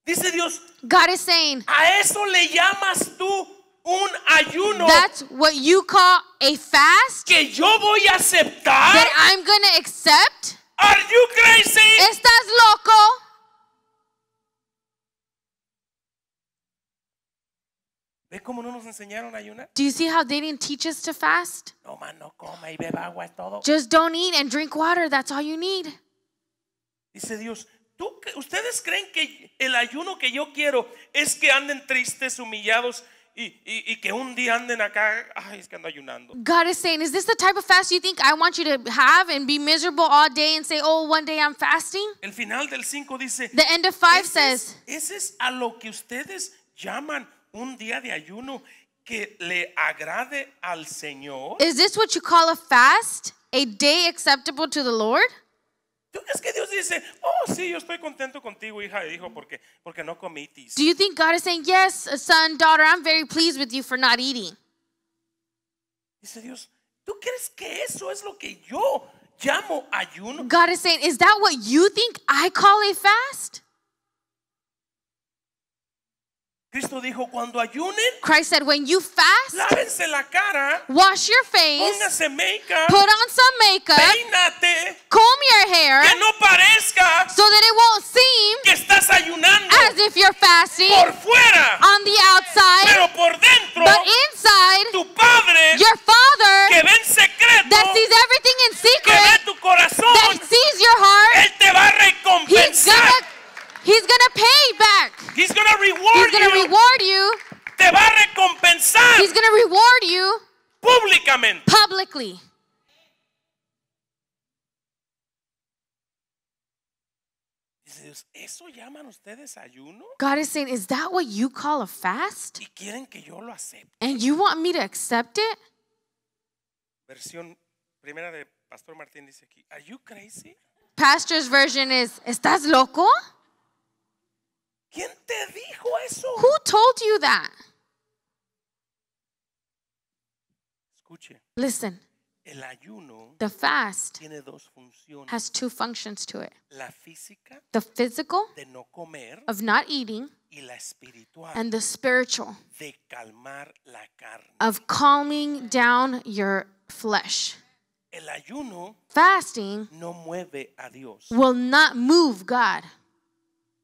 Dice Dios, God is saying, a eso le llamas tú un ayuno That's what you call a fast que yo voy a aceptar. That I'm going to accept. Are you crazy? ¿Estás loco? ¿Ves cómo no nos enseñaron a ayunar? Do you see how they didn't teach us to fast? No man, no coma y beba agua es todo. Just don't eat and drink water. That's all you need. Dice Dios, ¿tú, ¿ustedes creen que el ayuno que yo quiero es que anden tristes, humillados? y, y, y, que un día anden acá, ay, es que ando ayunando. God is saying, is this the type of fast you think I want you to have and be miserable all day and say, oh, one day I'm fasting? El final del 5 dice, the end of five says, ese es a lo que ustedes llaman un día de ayuno que le agrade al Señor. Is this what you call a fast? A day acceptable to the Lord? ¿Tú crees que Dios dice, oh sí, yo estoy contento contigo, hija y hijo, porque, porque no comitis? Do you think God is saying, yes, son, daughter, I'm very pleased with you for not eating? Dice Dios, ¿tú crees que eso es lo que yo llamo ayuno? God is saying, is that what you think I call a fast? Cristo dijo cuando ayunen. Christ said when you fast. Lávense la cara. Wash your face. makeup. Put on some makeup. Peínate. Comb your hair. Que no parezca. So that it won't seem. Que estás ayunando. As if you're fasting. Por fuera. On the outside. Pero por dentro. But inside. Tu padre. Your father. Que ve en secreto. That sees everything in secret. Que ve tu corazón. That sees your heart. Él te va a recompensar. He's gonna He's going to pay back. He's going to reward He's gonna you. reward you. Te va a recompensar. He's going to reward you. Públicamente. Publicly. ¿Eso llaman ustedes ayuno? God is saying, is that what you call a fast? ¿Y quieren que yo lo acepte? And you want me to accept it? Versión primera de Pastor Martín dice aquí, are you crazy? Pastor's version is, ¿estás loco? ¿Quién te dijo eso? Who told you that? Escuche. Listen. El ayuno the fast tiene dos funciones. has two functions to it. La física, the physical de no comer, of not eating y la espiritual, and the spiritual de calmar la carne. of calming down your flesh. El ayuno Fasting no mueve a Dios. will not move God.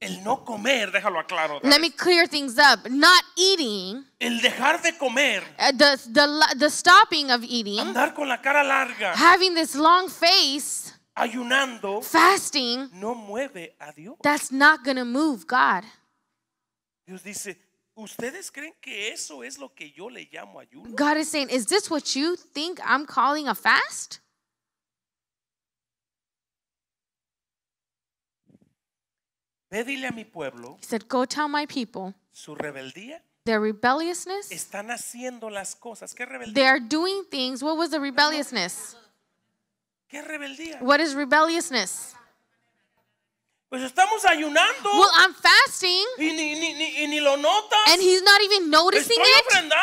El no comer, déjalo aclaro. Let me clear things up. Not eating. El dejar de comer. Uh, the, the, the stopping of eating. Andar con la cara larga. Having this long face. Ayunando. Fasting. No mueve a Dios. That's not going to move God. Dios dice, ¿ustedes creen que eso es lo que yo le llamo ayuno? God is saying, is this what you think I'm calling a fast? a mi pueblo. He said, Go tell my people. Su rebeldía. Their rebelliousness. Están haciendo las cosas. ¿Qué rebeldía? They are doing things. What was the rebelliousness? ¿Qué rebeldía? What is rebelliousness? Pues estamos ayunando. Well, I'm fasting. Y ni, ni, ni, ni lo notas. And he's not even noticing Estoy it.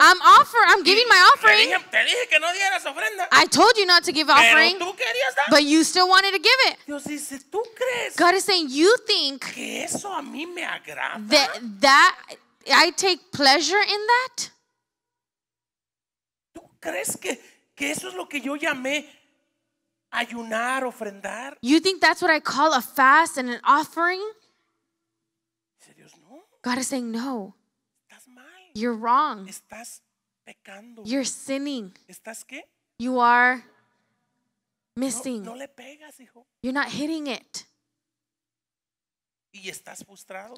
I'm offer. I'm giving y my offering. Te dije, te dije que no dieras ofrenda. I told you not to give offering. Pero tú querías dar. But you still wanted to give it. Dios dice, ¿tú crees? God is saying, you think. Que eso a mí me agrada. That that I take pleasure in that. ¿Tú crees que que eso es lo que yo llamé ayunar, ofrendar. You think that's what I call a fast and an offering? God is saying, no. You're wrong. You're sinning. You are missing. No, no pegas, You're not hitting it.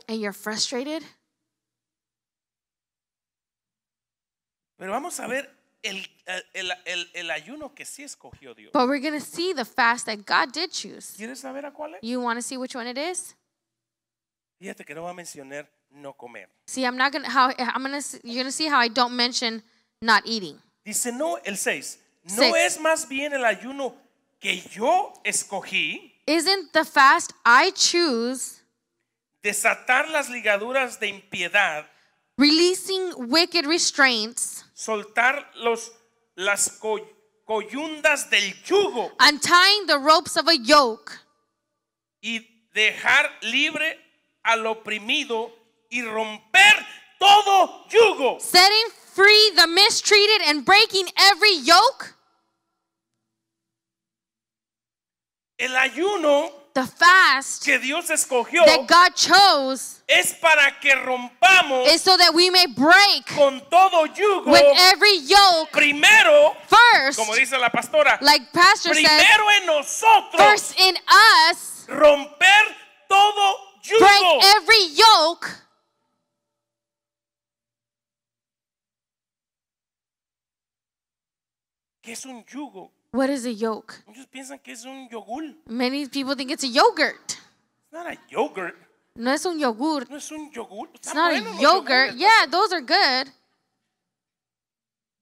And you're frustrated. Pero vamos a ver el, eh, el, el, el ayuno que sí escogió Dios. But we're going to see the fast that God did choose. ¿Quieres saber a cuál es? You want to see which one it is? Fíjate que no va a mencionar no comer. See, I'm not going to how I'm going to you're going to see how I don't mention not eating. Dice no el 6. No es más bien el ayuno que yo escogí. Isn't the fast I choose desatar las ligaduras de impiedad? Releasing wicked restraints soltar los, las coyundas del yugo. Untying the ropes of a yoke. Y dejar libre al oprimido y romper todo yugo. Setting free the mistreated and breaking every yoke. El ayuno the fast que Dios escogió que Dios chose es para que rompamos es so que we may break con todo yugo with every yoke primero first como dice la pastora like pastor primero en nosotros first in us romper todo yugo break every yoke que es un yugo What is a yolk? Many people think it's a yogurt. It's not a yogurt. No es un yogur. No es un yogur. It's not bueno, a yogurt. Yeah, those are good.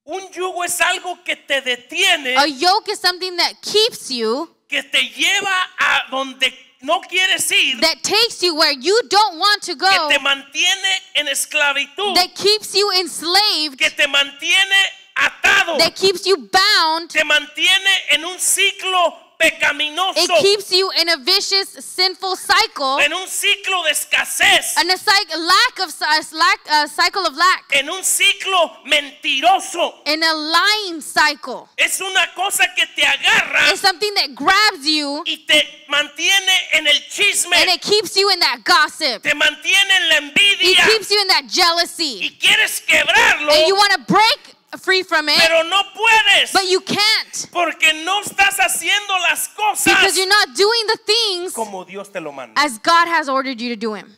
Un yugo es algo que te detiene. A yoke is something that keeps you. Que te lleva a donde no quieres ir. That takes you where you don't want to go. Que te mantiene en esclavitud. That keeps you enslaved. Que te mantiene atado. That keeps you bound. Te mantiene en un ciclo pecaminoso. It keeps you in a vicious, sinful cycle. En un ciclo de escasez. In a lack of lack, a cycle of lack. En un ciclo mentiroso. In a lying cycle. Es una cosa que te agarra. It's something that grabs you. Y te mantiene en el chisme. And it keeps you in that gossip. Te mantiene en la envidia. It keeps you in that jealousy. Y quieres quebrarlo. And you want to break free from it. Pero no puedes. But you can't. Porque no estás haciendo las cosas. Because you're not doing the things como Dios te lo manda. As God has ordered you to do them.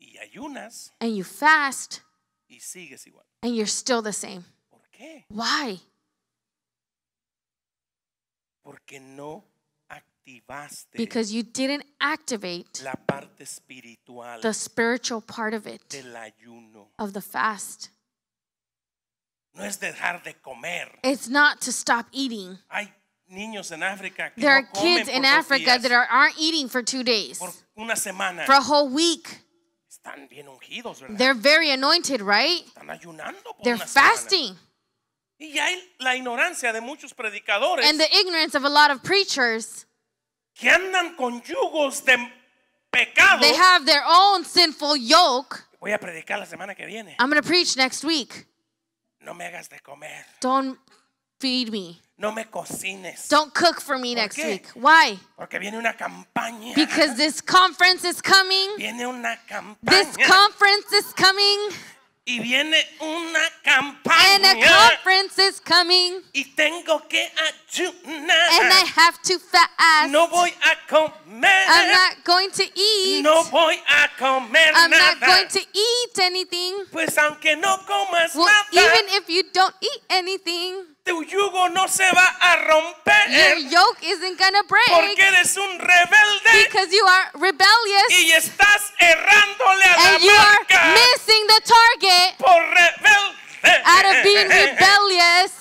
Y ayunas. And you fast. Y sigues igual. And you're still the same. ¿Por qué? Why? Porque no because you didn't activate the spiritual part of it of the fast. No es dejar de comer. It's not to stop eating. there are kids in Africa that are, aren't eating for two days, for a whole week. Ungidos, They're very anointed, right? They're fasting. Semana. And the ignorance of a lot of preachers. que andan con yugos de pecado. They have their own sinful yoke. Voy a predicar la semana que viene. I'm going to preach next week. No me hagas de comer. Don't feed me. No me cocines. Don't cook for me next qué? week. Why? Porque viene una campaña. Because this conference is coming. Viene una campaña. This conference is coming. Y viene una campaña. And a conference is coming. Y tengo que ayunar. And I have to fast. No voy a comer. I'm not going to eat. No voy a comer I'm nada. not going to eat anything. Pues aunque no comas well, nada. Even if you don't eat anything tu yugo no se va a romper. Your yoke isn't gonna break. Porque eres un rebelde. Because you are rebellious. Y estás errándole a and you Are missing the target. Por rebelde. Out of being rebellious.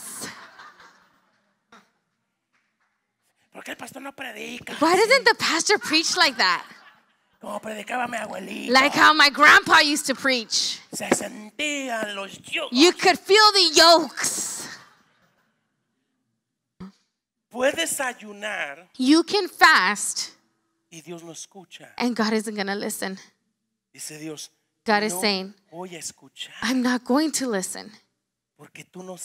¿Por qué el pastor no predica? Why doesn't the pastor preach like that? Como predicaba mi abuelito. Like how my grandpa used to preach. Se sentían los You could feel the yokes. Puedes ayunar. You can fast. Y Dios escucha. And God isn't going to listen. Dice Dios. God no is saying, I'm not going to listen. No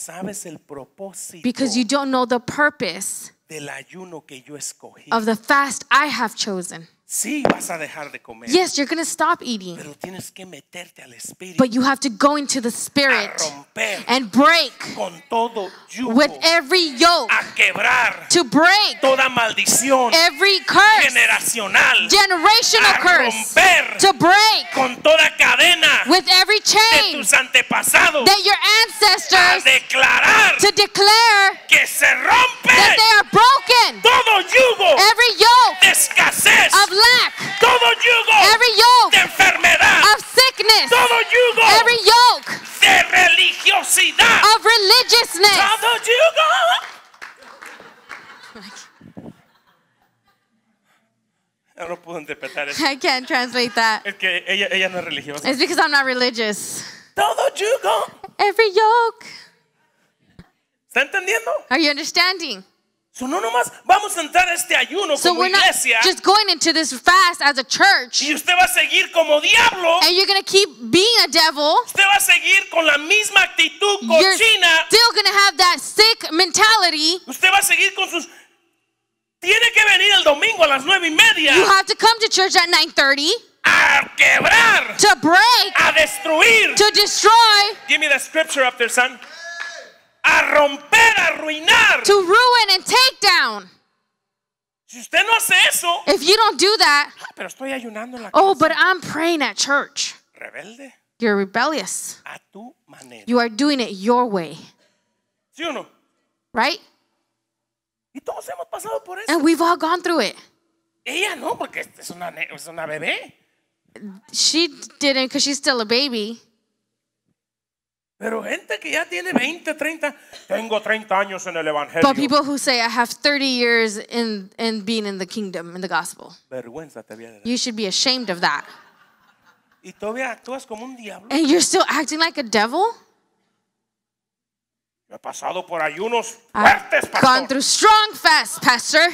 because you don't know the purpose of the fast I have chosen. Sí, vas a dejar de comer. Yes, you're going to stop eating. Pero tienes que meterte al espíritu. But you have to go into the spirit a romper and break con todo yugo, with every yoke. A quebrar to break toda maldición every curse generacional. Generational a curse. Romper to break con toda cadena with every chain de tus antepasados. That your ancestors a declarar to declare que se rompe that they are broken. Todo yugo every yoke de escasez. Of lack, todo yugo every yoke de enfermedad, of sickness, todo yugo every yoke de religiosidad, of religiousness, todo yugo. I can't translate that. It's because I'm not religious. Every yoke. Are you understanding? So no nomás vamos a entrar a este ayuno so como we're iglesia. Not just going into this fast as a church. Y usted va a seguir como diablo. And you're going to keep being a devil. Usted va a seguir con la misma actitud cochina. You're still going to have that sick mentality. Usted va a seguir con sus tiene que venir el domingo a las nueve y media. You have to come to church at 9:30. A quebrar. To break. A destruir. To destroy. Give me the scripture up there, son. a romper, a arruinar. To ruin and take down. Si usted no hace eso, if you don't do that, ah, pero estoy ayunando en la oh, casa. but I'm praying at church. Rebelde. You're rebellious. A tu manera. You are doing it your way. ¿Sí o no? Right? Y todos hemos pasado por eso. And we've all gone through it. Ella no, porque es una, es una bebé. She didn't, because she's still a baby. Pero gente que ya tiene 20, 30, tengo 30 años en el evangelio. But people who say I have 30 years in in being in the kingdom in the gospel. Vergüenza te viene. You should be ashamed of that. Y todavía actúas como un diablo. And you're still acting like a devil? Yo he pasado por ayunos fuertes, pastor. Gone through strong fasts, pastor.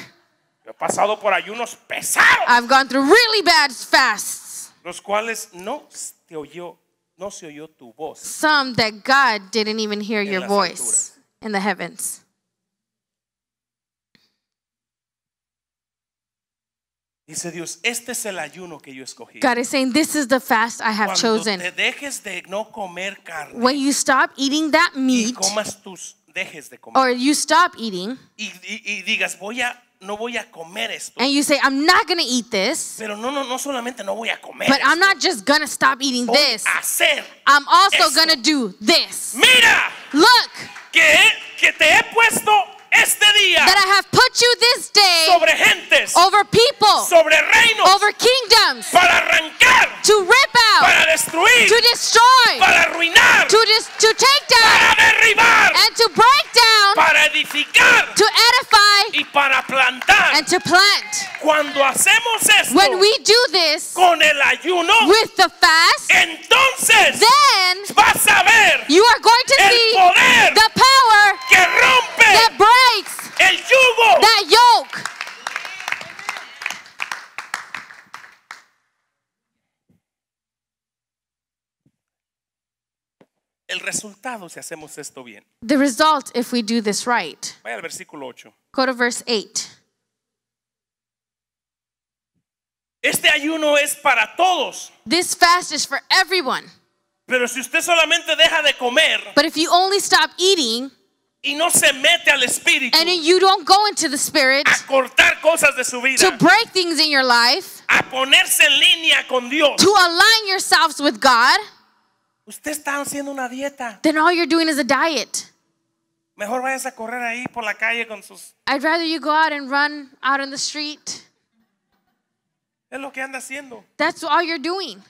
Yo he pasado por ayunos pesados. I've gone through really bad fasts. Los cuales no te oyó no se oyó tu voz. Some that God didn't even hear your voice alturas. in the heavens. Dice Dios, este es el ayuno que yo escogí. God is saying, this is the fast I have Cuando chosen. Te dejes de no comer carne, when you stop eating that meat, y comas tus, dejes de comer, or you stop eating, y, y, y digas, voy a no voy a comer esto. And you say, I'm not going to eat this. Pero no, no, no solamente no voy a comer. But esto. I'm not just going to stop eating voy this. A hacer I'm also going to do this. Mira. Look. Que, que te he puesto este día that I have put you this day sobre gentes, over people, sobre reinos, over kingdoms, para arrancar, to rip out, para destruir, to destroy, para arruinar, to, dis to take down, para derribar, and to break down, para edificar, to edify, y para plantar, and to plant. Cuando hacemos esto, when we do this, con el ayuno, with the fast, entonces, then, vas a ver, you are going to see poder, the power, que rompe, that breaks breaks el yugo. that yoke. El resultado si hacemos esto bien. The result if we do this right. Vaya al versículo 8. Go to verse 8. Este ayuno es para todos. This fast is for everyone. Pero si usted solamente deja de comer, But if you only stop eating, y no se mete al espíritu and you don't go into the spirit a cortar cosas de su vida to break things in your life a ponerse en línea con Dios to align yourselves with God usted está haciendo una dieta then all you're doing is a diet I'd rather you go out and run out on the street es lo que anda haciendo that's all you're doing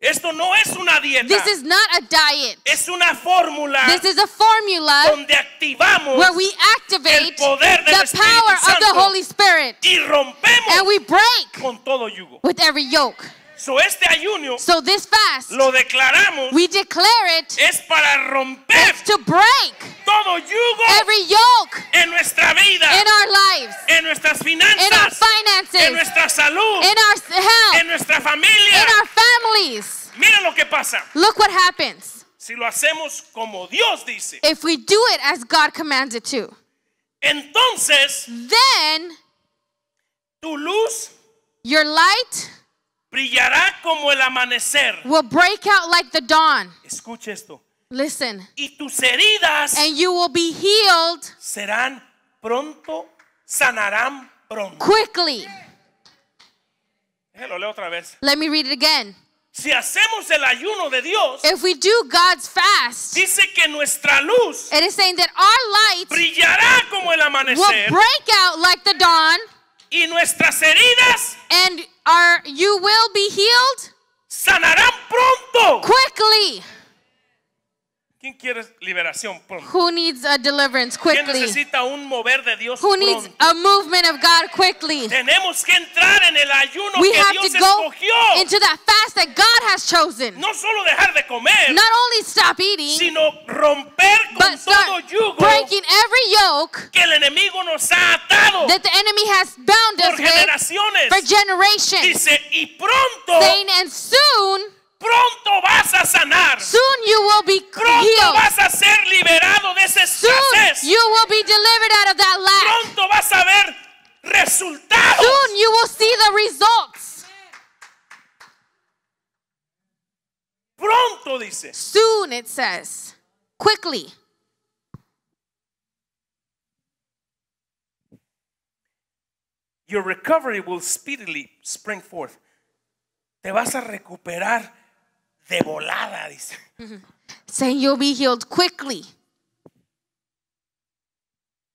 Esto no es una dieta. This is not a diet. Es una fórmula. This is a formula donde activamos where we activate el poder del the power Santo of the Holy Spirit. Y rompemos and we break con todo yugo. with every yoke. So este ayuno so this fast, lo declaramos we declare it, es para romper it's to break todo yugo every yoke en nuestra vida, in our lives, en nuestras finanzas, in our finances, en nuestra salud, in our health, en nuestra familia, in our families. Mira lo que pasa. Look what happens. Si lo hacemos como Dios dice. If we do it as God commands it to. Entonces, then tu luz, your light, Brillará como el amanecer. Will break out like the dawn. Escuche esto. Listen. Y tus heridas and you will be healed. Serán pronto, sanarán pronto. Quickly. Lo leo otra vez. Let me read it again. Si hacemos el ayuno de Dios, if we do God's fast, dice que nuestra luz it is saying that our light brillará como el amanecer, will break out like the dawn, y nuestras heridas and Are you will be healed? Sanarán pronto. Quickly. ¿Quién quiere liberación pronto? Who needs a deliverance quickly? ¿Quién necesita un mover de Dios Who pronto? needs a movement of God quickly? Tenemos que entrar en el ayuno we que have Dios to go escogió. into that fast that God has chosen. No solo dejar de comer. Not only stop eating. Sino romper con todo yugo. Breaking every yoke. Que el enemigo nos ha atado. That the enemy has bound us with. For generations. Dice y pronto. Saying and soon. Pronto vas a sanar. Soon you will be Pronto healed. vas a ser liberado de ese Soon you will be delivered out of that lack. Pronto vas a ver resultados. Soon you will see the results. Pronto dice. Soon it says. Quickly. Your recovery will speedily spring forth. Te vas a recuperar de volada, dice. Saying you'll be healed quickly.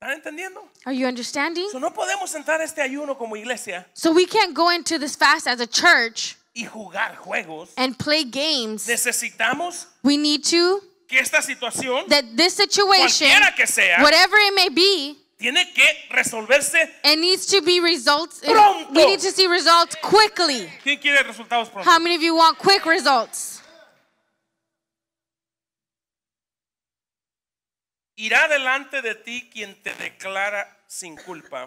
¿Están entendiendo? Are you understanding? So no podemos entrar a este ayuno como iglesia. So we can't go into this fast as a church. Y jugar juegos. And play games. Necesitamos. We need to. Que esta situación. That this situation. Cualquiera que sea. Whatever it may be. Tiene que resolverse. It needs to be results. Pronto. We need to see results quickly. ¿Quién quiere resultados pronto? How many of you want quick results? irá delante de ti quien te declara sin culpa.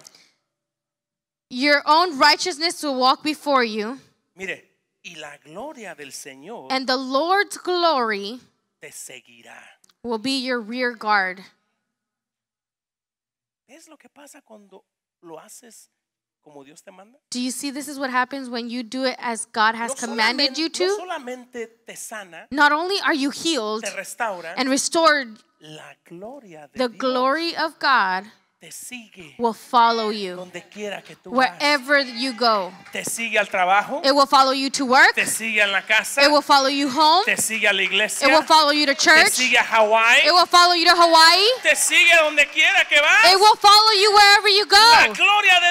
Your own righteousness will walk before you. Mire, y la gloria del Señor and the Lord's glory te seguirá. will be your rear guard. Es lo que pasa cuando lo haces como Dios te manda? Do you see this is what happens when you do it as God has no commanded you to? No solamente te sana, Not only are you healed te restaura, and restored, la gloria de the Dios glory of God will follow you wherever vas. you go. Trabajo, it will follow you to work. Casa, it will follow you home. Iglesia, it will follow you to church. Hawaii, it will follow you to Hawaii. It will follow you wherever you go.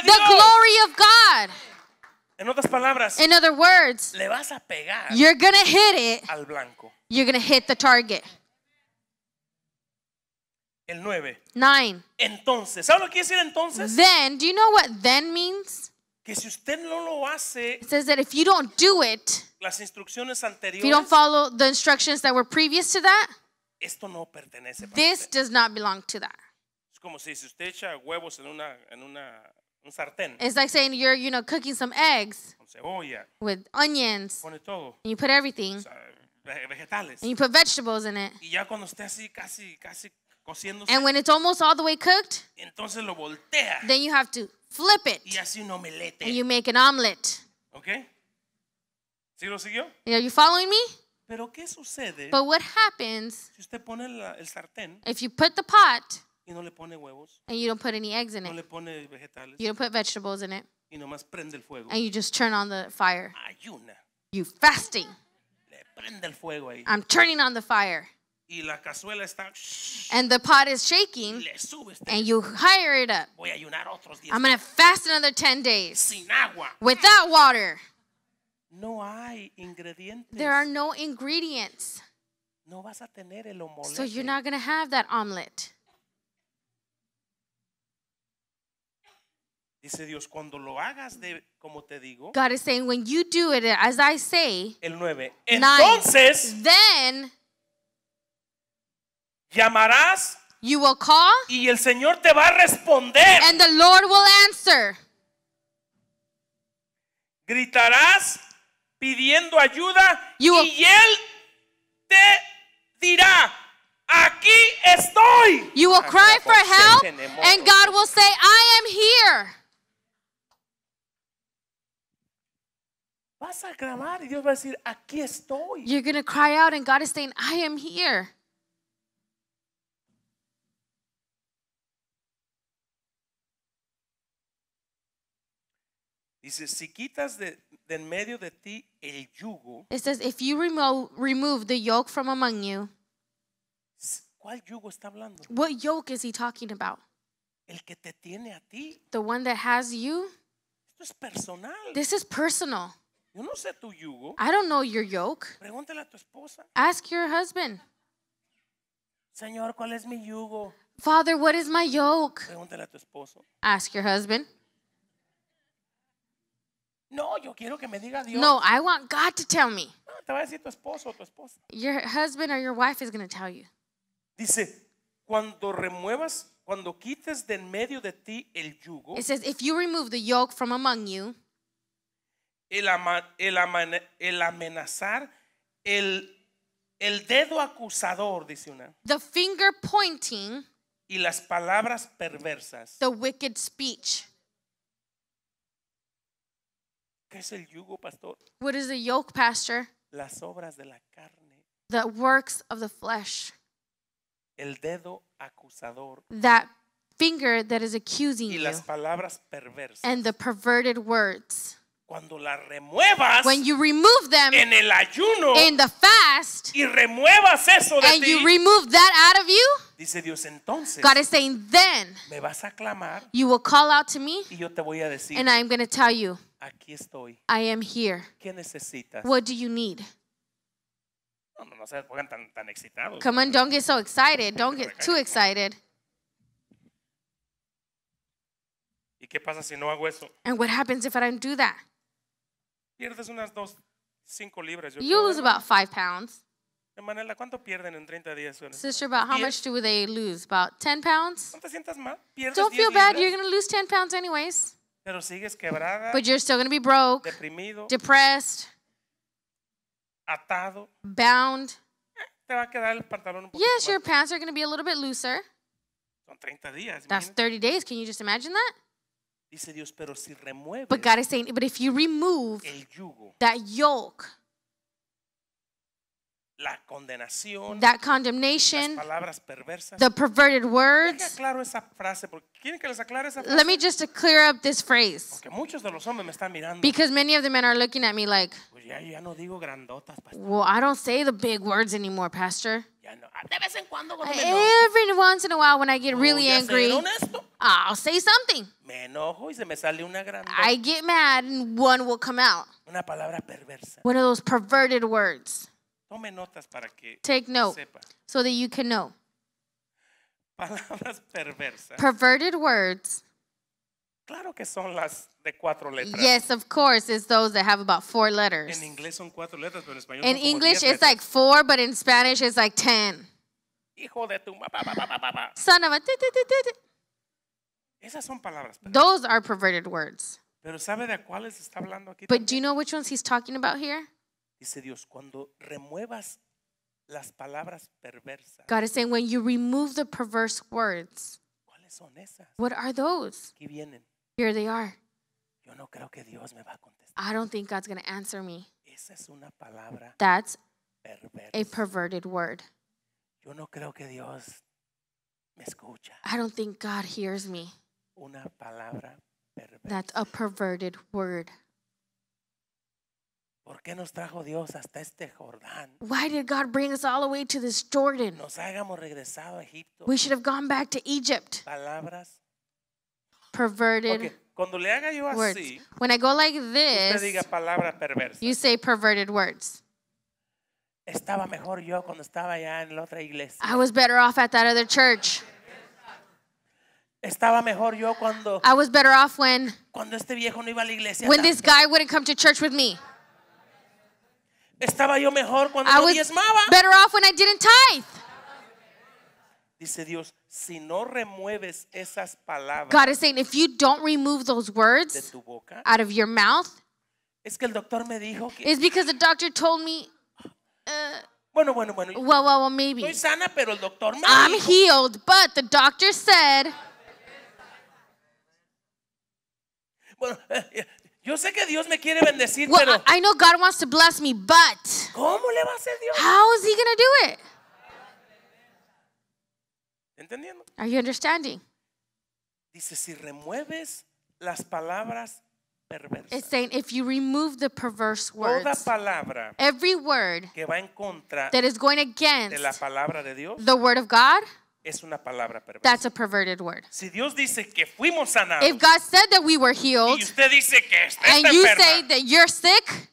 The glory of God. Palabras, In other words, you're going to hit it. You're going to hit the target. El 9. nine Entonces, ¿sabes lo que quiere decir entonces? Then, do you know what then means? Que si usted no lo hace, it says that if you don't do it, las instrucciones anteriores, if you don't follow the instructions that were previous to that, esto no pertenece this does not belong to that. Es como si usted echa huevos en una en una un sartén. It's like saying you're you know cooking some eggs con cebolla, with onions. Pone todo. And you put everything. Vegetales. And you put vegetables in it. Y ya cuando usted así casi casi cociéndose. And when it's almost all the way cooked, entonces lo voltea. Then you have to flip it. Y hace un omelete. And you make an omelet. Okay? ¿Sí lo siguió? Are you following me? Pero qué sucede? But what happens? Si usted pone la, el sartén. If you put the pot. Y no le pone huevos. And you don't put any eggs in no it. No le pone vegetales. You don't put vegetables in it. Y nomás prende el fuego. And you just turn on the fire. Ayuna. You fasting. Le prende el fuego ahí. I'm turning on the fire. Y la cazuela está, and the pot is shaking, and you hire it up. I'm going to fast another 10 days without water. No hay ingredientes. There are no ingredients. No vas a tener el So you're not going to have that omelet. Dice Dios, cuando lo hagas de, como te digo. God is saying, when you do it as I say. El 9. Entonces. then. Llamarás you will call y el Señor te va a responder. and the Lord will answer. Gritarás pidiendo ayuda You will- y Él te dirá, aquí estoy. You will cry for help and God will say, I am here. Vas a clamar y Dios va a decir, aquí estoy. You're going to cry out and God is saying, I am here. Dice, si quitas de, de en medio de ti el yugo. It says, if you remove, remove the yoke from among you. ¿Cuál yugo está hablando? What yoke is he talking about? El que te tiene a ti. The one that has you. Esto es personal. This is personal. Yo no sé tu yugo. I don't know your yoke. Pregúntale a tu esposa. Ask your husband. Señor, ¿cuál es mi yugo? Father, what is my yoke? Pregúntale a tu esposo. Ask your husband. No, yo quiero que me diga Dios. No, I want God to tell me. No, te va a decir tu esposo o tu esposa. Your husband or your wife is going to tell you. Dice, cuando remuevas, cuando quites de en medio de ti el yugo. It says, if you remove the yoke from among you. El, ama, el, ama, el amenazar, el, el dedo acusador, dice una. The finger pointing. Y las palabras perversas. The wicked speech. ¿Qué es el yugo, pastor? What is the yoke, pastor? Las obras de la carne. The works of the flesh. El dedo acusador. That finger that is accusing y las palabras perversas. you. And the perverted words. Cuando la remuevas, when you remove them en el ayuno, in the fast, y remuevas eso de and ti, you remove that out of you, dice Dios entonces, God is saying, then me vas a clamar, you will call out to me, y yo te voy a decir, and I am going to tell you. Aquí estoy. I am here. ¿Qué necesitas? What do you need? No, no, se pongan tan, tan excitados. Come on, don't get so excited. Don't get too excited. ¿Y qué pasa si no hago eso? And what happens if I don't do that? Pierdes unas dos, cinco libras. Yo You lose about five pounds. ¿cuánto pierden en 30 días? Sister, about how much do they lose? About 10 pounds? ¿No te sientas mal? Pierdes Don't feel bad. libras. You're going to lose 10 pounds anyways. Pero sigues quebrada, but you're still going to be broke, deprimido, depressed, atado, bound. Yes, your pants are going to be a little bit looser. Días, That's 30 days. Can you just imagine that? Dios, si but God is saying, but if you remove yugo, that yoke, la condenación, that condemnation, the perverted words. Let me just clear up this phrase. Because many of the men are looking at me like, well, I don't say the big words anymore, Pastor. Ah, Every once in a while, when I get oh, really angry, I'll say something. I get mad, and one will come out. One of those perverted words. Tome notas para que Take note sepa. so that you can know. Palabras perversas. Perverted words. Claro que son las de cuatro letras. Yes, of course, it's those that have about four letters. En inglés son cuatro letras, pero en español In son English, it's like four, but in Spanish, it's like ten. Hijo de tu Son of a. Esas son palabras. Those are perverted words. Pero ¿sabe de está hablando aquí? But do you know which ones he's talking about here? Dice Dios, cuando remuevas las palabras perversas. God is saying when you remove the perverse words. ¿Cuáles son esas? What are those? Aquí vienen. Here they are. Yo no creo que Dios me va a contestar. I don't think God's going to answer me. Esa es una palabra That's perversa. a perverted word. Yo no creo que Dios me escucha. I don't think God hears me. Una palabra perversa. That's a perverted word. ¿Por qué nos trajo Dios hasta este Jordán? Why did God bring us all the way to this Jordan? Nos regresado a Egipto. We should have gone back to Egypt. Palabras perverted okay. Cuando le haga yo words. Así, when I go like this, diga palabra perversa. you say perverted words. Estaba mejor yo cuando estaba allá en la otra iglesia. I was better off at that other church. Estaba mejor yo cuando I was better off when cuando este viejo no iba a la iglesia. When this guy wouldn't come to church with me. Estaba yo mejor cuando Better off when I didn't tithe. Dice Dios, si no remueves esas palabras God is saying, if you don't remove those words out of your mouth, es que el doctor me dijo que because the doctor told me, uh, bueno, bueno, bueno. well, well, maybe. Estoy sana, pero el doctor me I'm healed, but the doctor said, Bueno, Yo sé que Dios me quiere bendecir, well, pero I know God wants to bless me, but ¿cómo le va a hacer Dios? how is he going to do it? ¿Entendiendo? Are you understanding? Dice, si remueves las palabras perversas. It's saying if you remove the perverse words, toda palabra every word que va en contra that is going against de la palabra de Dios, the word of God, es una palabra perversa. Si Dios dice que fuimos sanados, If God said that we were healed, dice que and you say that you're sick,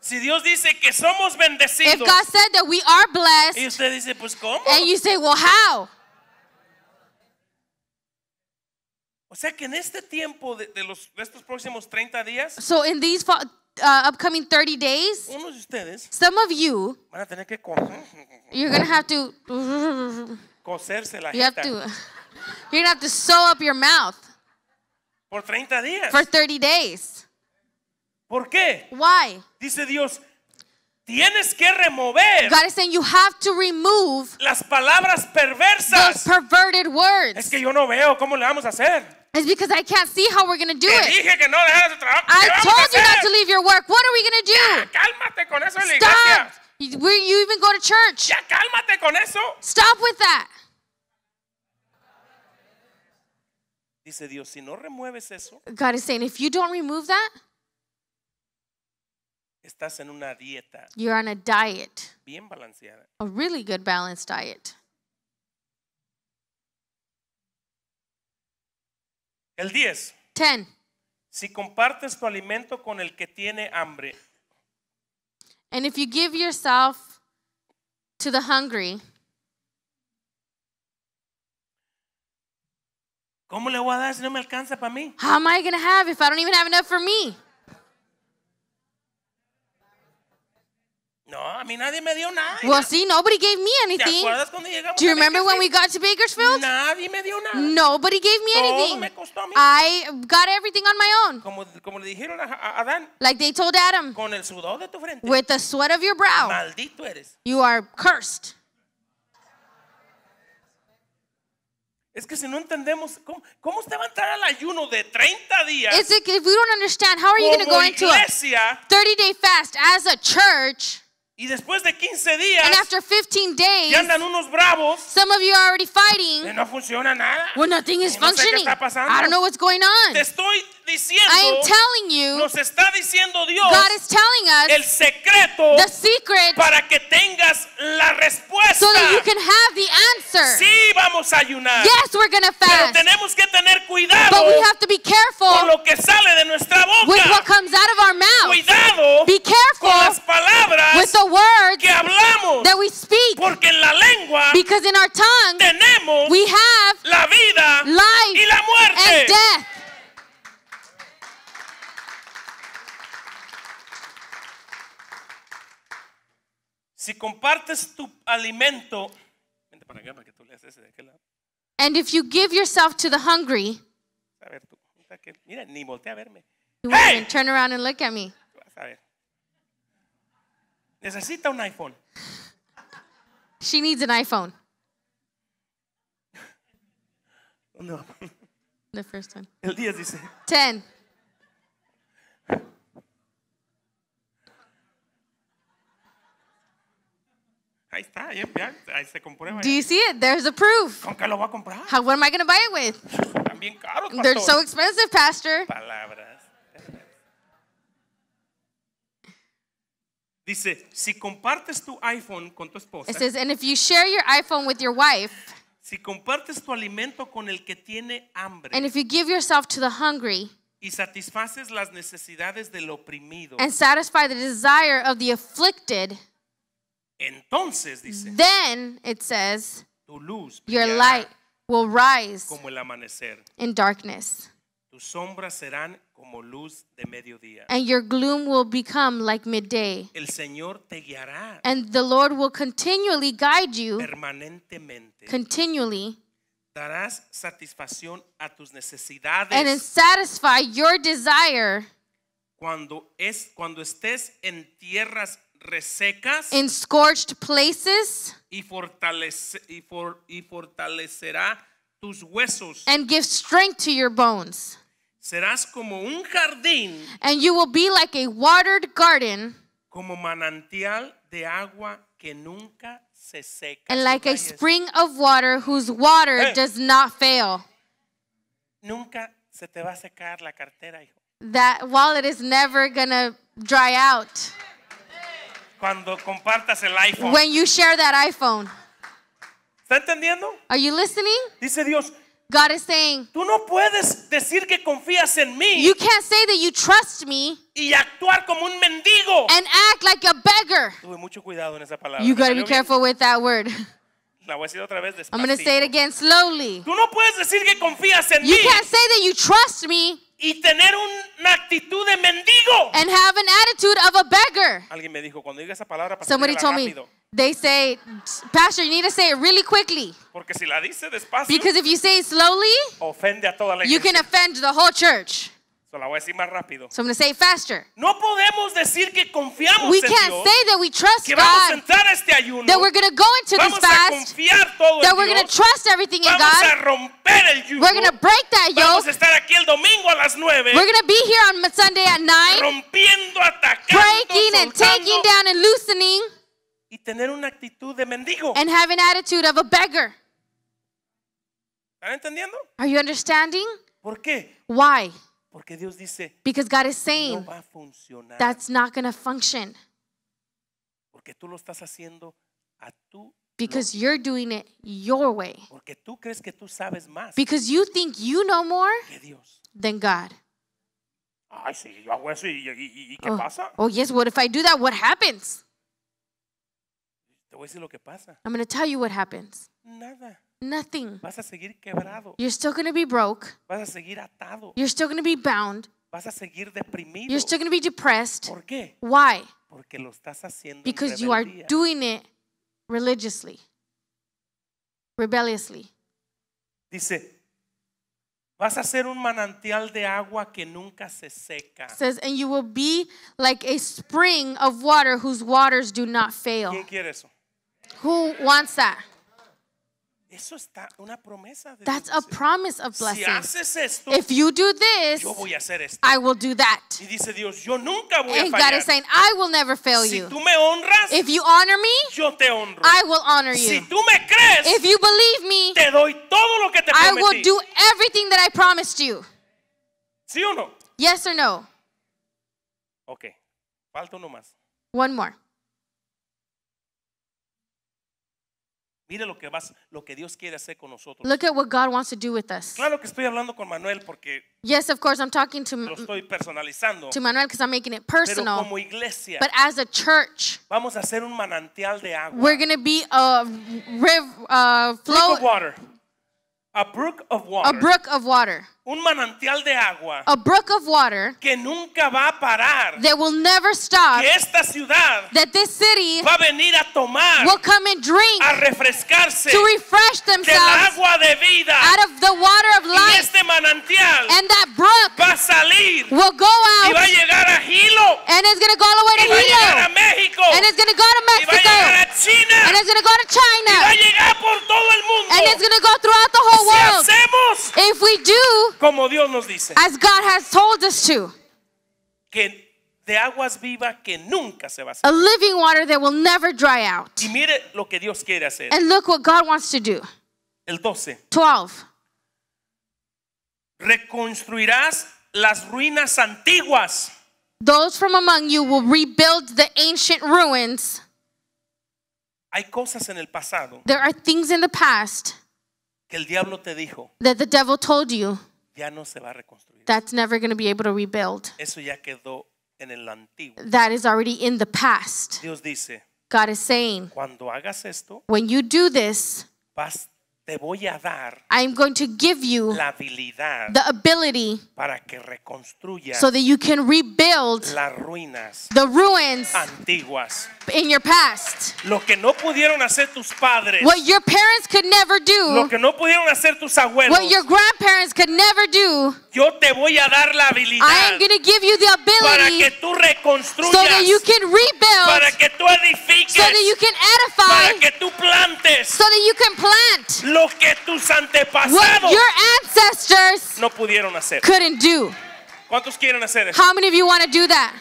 si Dios dice que somos bendecidos, if God said that we are blessed, y usted dice, pues cómo? And you say, well, how? O sea que en este tiempo de, de los estos próximos 30 días, so in these uh, upcoming 30 days, some of you, you're going to have to, you have to, you're going to have to sew up your mouth por 30 días. for 30 days. ¿Por qué? Why? Dice Dios, Tienes que remover. God is saying you have to remove las palabras perversas. Those perverted words. Es que yo no veo cómo le vamos a hacer. It's because I can't see how we're going to do Te dije it. que no dejaras I told you not to leave your work. What are we going to Ya, do? cálmate con eso la Stop. iglesia. You- Where you even go to church. Ya, cálmate con eso. Stop with that. Dice Dios, si no remueves eso, God is saying, if you don't remove that, estás en una dieta you're on a diet, bien balanceada. a really good balanced diet. El 10. 10. Si compartes tu alimento con el que tiene hambre. And if you give yourself to the hungry. ¿Cómo le voy a dar si no me alcanza para mí? How am I going to have if I don't even have enough for me? No, a mí nadie me dio nada. Well, see, nobody gave me anything. ¿Te acuerdas cuando llegamos Do you remember when we got to Bakersfield? Nadie me dio nada. Nobody gave me Todo anything. Me costó a mí. I got everything on my own. Como, como le dijeron a, Adán. Like they told Adam. Con el sudor de tu frente. With the sweat of your brow. Maldito eres. You are cursed. Es que si no entendemos cómo, cómo usted va a entrar al ayuno de 30 días. It's like if we don't understand how are you going to go iglesia, into a 30 day fast as a church? Y después de 15 días, and after 15 days, ya andan unos bravos. Some of you are already fighting. No funciona nada. Well, nothing is no functioning. I don't know what's going on. Te estoy diciendo, I am telling you, nos está diciendo Dios God is telling us el secreto the secret para que tengas la respuesta. So that you can have the answer. Sí, vamos a ayunar. Yes, we're gonna fast. Pero tenemos que tener cuidado But we have to be careful con lo que sale de nuestra boca. With what comes out of our mouth. Cuidado be careful con las palabras with the words que hablamos. That we speak. Porque en la lengua because in our tongue, tenemos we have la vida life y la muerte. And death. Si compartes tu alimento, vente para acá para que tú leas ese de aquel lado. And if you give yourself to the hungry, a ver tú, mira, ni voltea a verme. You hey! wouldn't turn around and look at me. a ver. Necesita un iPhone. She needs an iPhone. No. The first one. El 10 dice. 10. Ahí está, ya, ya, ahí se Do you see it? There's the proof. ¿Con qué lo voy a comprar? How, what am I going to buy it with? bien caros, They're so expensive, pastor. Palabras. Dice, si compartes tu iPhone con tu esposa. It says, and if you share your iPhone with your wife. Si compartes tu alimento con el que tiene hambre. And if you give yourself to the hungry. Y satisfaces las necesidades del oprimido. And satisfy the desire of the afflicted. Entonces, dice, then it says, your light will rise in darkness. And your gloom will become like midday. And the Lord will continually guide you. Continually. And satisfy your desire. Cuando es cuando estés en tierras resecas in scorched places y, fortalece, y, for, y fortalecerá tus huesos and give strength to your bones. Serás como un jardín and you will be like a watered garden como manantial de agua que nunca se seca. And like a spring of water whose water hey. does not fail. Nunca se te va a secar la cartera, hijo. That wallet is never going to dry out. cuando compartas el iPhone. When you share that iPhone. ¿Está entendiendo? Are you listening? Dice Dios. God is saying, tú no puedes decir que confías en mí. You can't say that you trust me. Y actuar como un mendigo. And act like a beggar. Tuve mucho cuidado en esa palabra. You gotta be careful with that word. La voy a decir otra vez despacito. I'm gonna say it again slowly. Tú no puedes decir que confías en you mí. You can't say that you trust me y tener una actitud de mendigo. And have an attitude of a beggar. Alguien me dijo cuando diga esa palabra para Somebody told rápido. me. They say, Pastor, you need to say it really quickly. Porque si la dice despacio, because if you say it slowly, ofende a toda la iglesia. you can offend the whole church. So la voy a decir más rápido. So I'm going to say it faster. No podemos decir que confiamos we en can't Dios, say that we trust God, este ayuno, that we're going to go into vamos this a fast, confiar todo that en we're going to trust everything in a God. romper el yugo, We're going to break that vamos a yoke. estar aquí el domingo a las We're going to be here on Sunday at 9, rompiendo, atacando, breaking and taking down and loosening, y tener una actitud de mendigo. and have an attitude of a beggar. ¿Están entendiendo? Are you understanding? ¿Por qué? Why? Dios dice, because God is saying, no va a that's not going to function. tú lo estás a tu because you're doing it your way. tú crees que tú sabes más Because you think you know more Dios. than God. Ay, sí, yo hago eso y, y- y- ¿qué Oh, pasa? oh, yes, what if I do that? What happens? Te voy a decir lo que pasa. I'm going to tell you what happens. Nada. Nothing. Vas a seguir quebrado. You're still going to be broke. Vas a seguir atado. You're still going to be bound. Vas a seguir deprimido. You're still going to be depressed. ¿Por qué? Why? Porque lo estás haciendo Because you are doing it religiously. Rebelliously. Dice, Vas a ser un manantial de agua que nunca se seca. Says, and you will be like a spring of water whose waters do not fail. ¿Quién quiere eso? Who wants that? Eso está una de That's a promise of Si blessing. haces esto, If you do this, yo voy a hacer esto. I will do that. Y dice Dios, yo nunca voy a And God is saying, I will never fail si you. tú me honras, If you honor me, yo te honro. I will honor si you. tú me crees, If you believe me, te doy todo lo que te I prometí. will do everything that I promised you. ¿Sí o no? Yes or no? Ok, falta uno más. One more. Mire lo que, vas, lo que Dios quiere hacer con nosotros. Look at what God wants to do with us. Claro que estoy hablando con Manuel porque Yes, of course, I'm talking to, lo estoy personalizando. to Manuel because I'm making it personal. Pero como iglesia But as a church, vamos a hacer un manantial de agua. we're going to be a river, uh, flow, water. A brook of water. A brook of water. Un manantial de agua. A brook of water. Que nunca va a parar. That will never stop. Que esta ciudad. That this city. Va a venir a tomar. Will come and drink. A refrescarse. To refresh themselves. Del agua de vida. Out of the water of life. Y este manantial. And that brook. Va a salir. Will go out. Y va a llegar a Hilo. And it's going to go all the way to Hilo. y va A llegar a México. And it's going to go to Mexico. Y va a llegar a China. And it's going to go to China. Y va a llegar por todo el mundo. And it's going to go throughout the whole si Hacemos if we do, como Dios nos dice, as God has told us to, que de aguas que nunca se va a, a living water that will never dry out. Y mire lo que Dios quiere hacer. And look what God wants to do. El 12. 12. Reconstruirás las ruinas antiguas. Those from among you will rebuild the ancient ruins. Hay cosas en el pasado. There are things in the past que el diablo te dijo that the devil told you ya no se va a reconstruir. that's never going to be able to rebuild. Eso ya quedó en el antiguo. That is already in the past. Dios dice, God saying, cuando hagas esto, when you do this, Te voy a dar I'm going to give you la the ability para que so that you can rebuild las the ruins antiguas in your past. Lo que no hacer tus padres. What your parents could never do. Lo que no hacer tus abuelos. What your grandparents could never do. Yo te voy a dar la I am going to give you the ability para que tú So that you can rebuild. Para que tú So that you can edify. Para que tú plantes. So that you can plant lo que tus antepasados what your ancestors no pudieron hacer. couldn't do. ¿Cuántos quieren hacer eso? How many of you want to do that?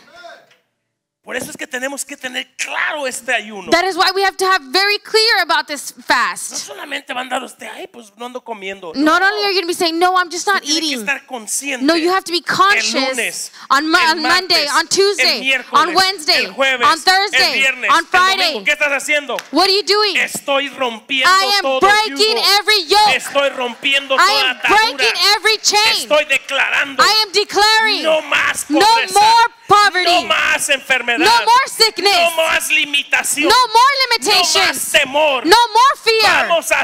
Por eso es que tenemos que tener claro este ayuno. That is why we have to have very clear about this fast. No solamente van a dar usted, ay, pues no ando comiendo. Not only are you going to be saying, no, I'm just not eating. que estar consciente. No, you have to be conscious. El lunes, on, ma el on Monday, on Tuesday, el miércoles, on Wednesday, el jueves, on Thursday, el viernes, on Friday. El domingo. ¿Qué estás haciendo? What are you doing? Estoy rompiendo I am todo breaking yugo. every yoke. Estoy rompiendo I am atadura. breaking every chain. Estoy declarando. I am declaring. No más pobreza. No more poverty. No más enfermedad enfermedad. No more sickness. No más limitación. No more limitations. No más temor. No more fear. Vamos a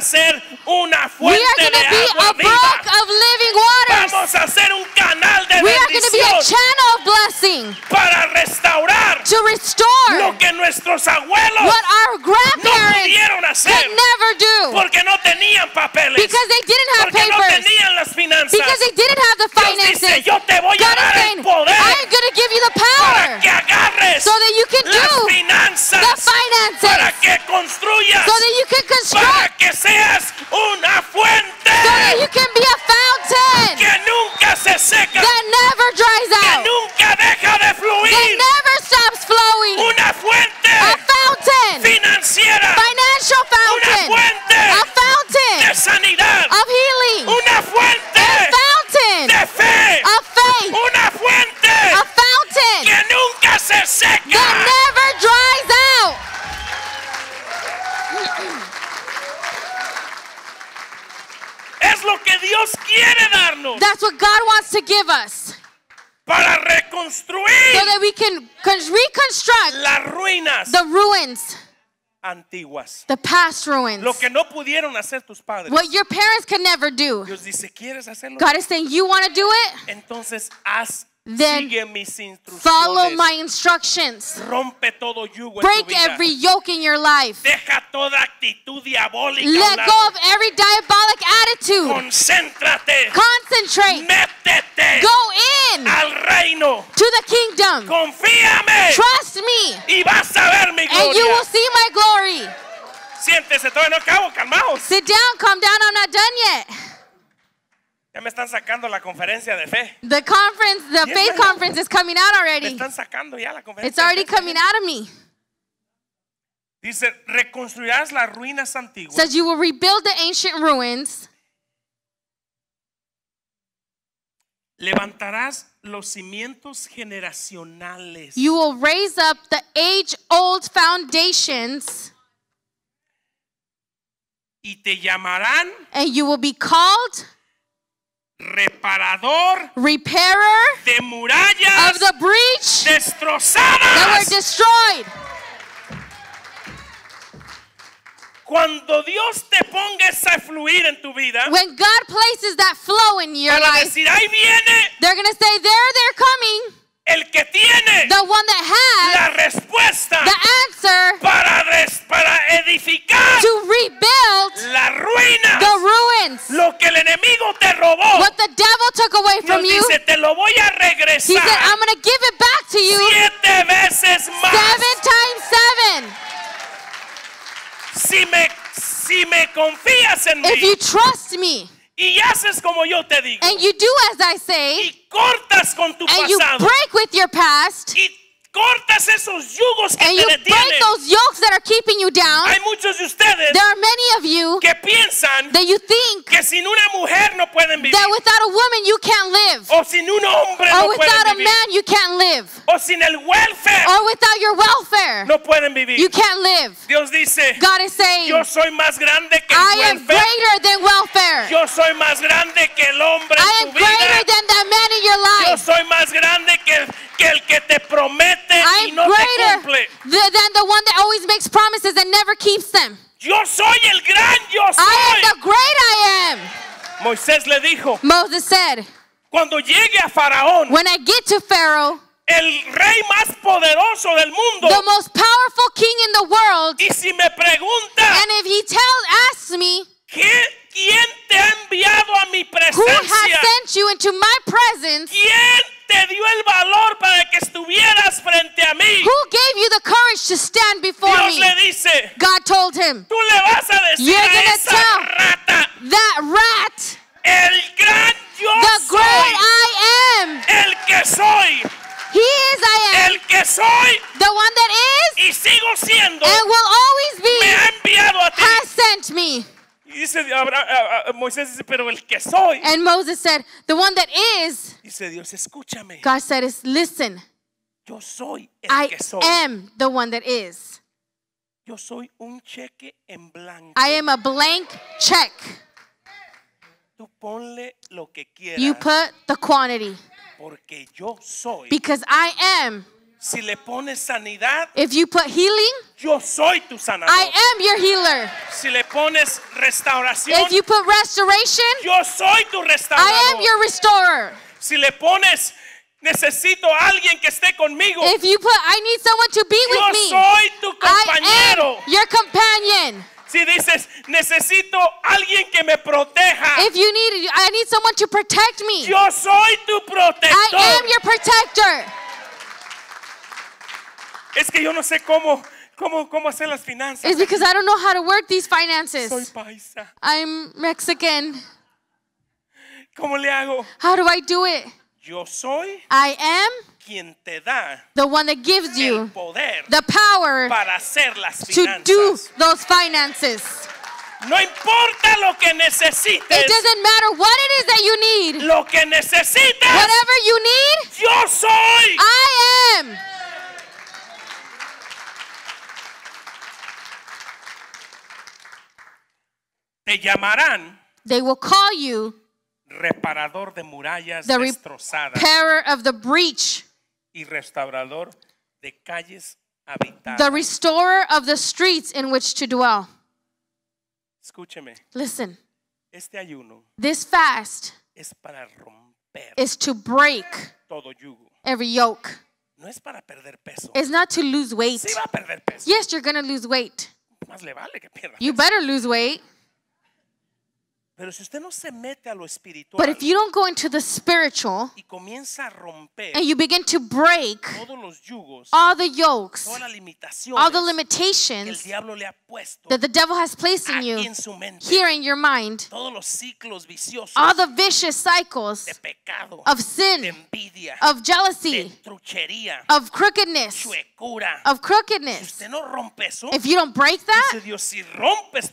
una fuente We are to be a Brook of living waters. Vamos a ser un canal de We be a channel of blessing. Para restaurar. To restore. Lo que nuestros abuelos. What our grandparents no pudieron hacer. Could never do. Porque no tenían papeles. Because they didn't have porque papers. no tenían las finanzas. Because they didn't have the finances. dice, yo te voy God a dar saying, el poder. I'm going to give you the power. Para que agarres finances. So that you can do finanzas. The finances. Para que construyas. So that you can construct. Para que seas una fuente. So that you can be a fountain. Que nunca se seca. That never dries out. Que nunca deja de fluir. That never stops flowing. Una fuente. A fountain. Financiera. Financial fountain. Una fuente. A fountain. De sanidad. A That never dries out. Es lo que Dios quiere darnos. That's what God wants to give us. Para reconstruir. So that we can reconstruct. Las ruinas. The ruins. Antiguas. The past ruins. Lo que no pudieron hacer tus padres. What your parents could never do. Dios dice, ¿quieres hacerlo? God is saying, you want to do it? Entonces haz then follow my instructions. Break every yoke in your life. Let go of every diabolic attitude. Concentrate. Go in to the kingdom. Trust me. And you will see my glory. Sit down, calm down, I'm not done yet. Ya me están sacando la conferencia de fe. The conference, the faith conference is coming out already. Me están sacando ya la conferencia. It's already coming out of me. Dice, reconstruirás las ruinas antiguas says you will rebuild the ancient ruins, Levantarás los cimientos generacionales. you will raise up the age old foundations, y te llamarán and you will be called reparador, repairer de murallas of the breach destrozadas that were destroyed. Cuando Dios te ponga ese fluir en tu vida, when God places that flow in your life, decir, Ahí viene, they're going to say, there, they're coming. el que tiene la respuesta para, para edificar to rebuild la ruina the ruins lo que el enemigo te robó what took away from you te lo voy a regresar he said I'm siete veces más si me confías en mí trust me Y haces como yo te digo. And you do as I say. Y cortas con tu and pasado. you break with your past. Y cortas esos yugos que and te you detienen. break those yokes that are keeping you down. Hay muchos de ustedes there are many of you que piensan that you think que sin una mujer no pueden vivir. That without a woman you can't live. O sin un hombre or no without a vivir. man you can't live. O sin el welfare. Or without your welfare. No pueden vivir. You can't live. Dios dice. God is saying. Yo soy más grande que el I welfare. am greater than welfare. Yo soy más grande que el hombre I vida. am greater than that man in your life. Yo soy más grande que, que el que te promete promete am no cumple. than the one that always makes promises and never keeps them. Yo soy el gran yo soy. I am the great I am. Moisés le dijo. Moses said. Cuando llegue a Faraón. When I get to Pharaoh. El rey más poderoso del mundo. The most powerful king in the world. Y si me pregunta. And if he tells, asks me. ¿Quién te ha enviado a mi presencia? Who has sent you into my presence? ¿Quién te dio el valor para que estuvieras frente a mí. Who gave you the courage to stand before Dios me? Le dice, God told him. Tú le vas a decir You're gonna a esa tell rata. That rat. El gran yo the soy. great I am. El que soy. He is I am. El que soy. The one that is. Y sigo siendo. And will always be. Me ha enviado a ti. Has sent me. Dice, Moisés dice, pero el que soy. And Moses said, the one that is. Dice Dios, escúchame. God said, is listen. Yo soy el I que soy. am the one that is. Yo soy un cheque en blanco. I am a blank check. Tú ponle lo que quieras. You put the quantity. Porque yo soy. Because I am. Si le pones sanidad, if you put healing, yo soy tu sanador. I am your healer. Si le pones restauración, if you put restoration, yo soy tu restaurador. I am your restorer. Si le pones necesito alguien que esté conmigo, if you put I need someone to be yo with me, soy tu compañero. I am your companion. Si dices, necesito alguien que me proteja. If you need, I need someone to protect me. Yo soy tu protector. I am your protector. Es que yo no sé cómo, cómo, cómo hacer las finanzas. It's because I don't know how to work these finances. Soy paisa. I'm Mexican. ¿Cómo le hago? How do I do it? Yo soy I am quien te da the one that gives you el poder the power para hacer las finanzas. to do those finances. No importa lo que necesites. It doesn't matter what it is that you need. Lo que necesites. Whatever you need. Yo soy. I am. Te llamarán. They will call you. Reparador de murallas the destrozadas. Repairer of the breach. Y restaurador de calles habitadas. The restorer of the streets in which to dwell. Escúcheme. Listen. Este ayuno. This fast. Es para romper. Is to break. Todo yugo. Every yoke. No es para perder peso. It's not to lose weight. Sí va a perder peso. Yes, you're going to lose weight. Más le vale que pierda. You better lose weight. Pero si usted no se mete a lo But if you don't go into the spiritual y romper and you begin to break todos los yugos, all the yokes, all the limitations que el le ha that the devil has placed in you, en su mente, here in your mind, todos los ciclos viciosos, all the vicious cycles de pecado, of sin, de envidia, of jealousy, de of crookedness, chuecura, of crookedness. Si usted no rompe eso, if you don't break that, dice Dios, si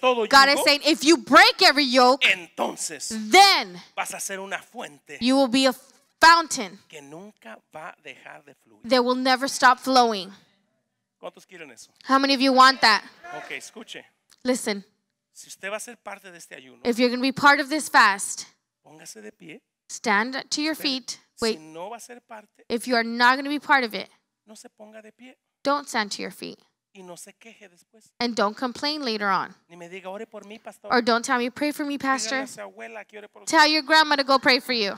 todo God is saying, if you break every yoke, entonces then vas a ser una fuente you will be a fountain que nunca va a dejar de fluir. that will never stop flowing. ¿Cuántos quieren eso? How many of you want that? Okay, escuche. Listen. Si usted va a ser parte de este ayuno, if you're going to be part of this fast, póngase de pie. Stand to your feet. Wait. Si no va a ser parte, if you are not going to be part of it, no se ponga de pie. Don't stand to your feet y no se queje después. And don't complain later on. Ni me diga, Ore por mí, pastor. Or don't tell me, pray for me, Pastor. abuela que ore por Tell your grandma to go pray for you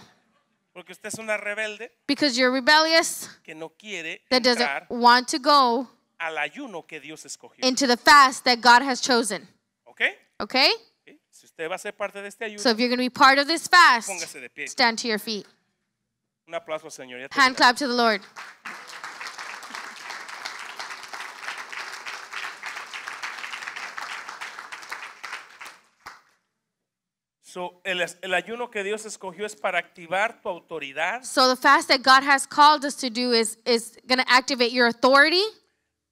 Porque usted es una rebelde because you're rebellious que no quiere that doesn't want to go al ayuno que Dios escogió. into the fast that God has chosen. Okay. Okay? ¿Sí? usted va a ser parte de este ayuno, So if you're going to be part of this fast, de pie. stand to your feet. Un aplauso, Señor. Hand clap to the Lord. So, el, ayuno que Dios escogió es para activar tu autoridad. So the fast that God has called us to do is is going to activate your authority.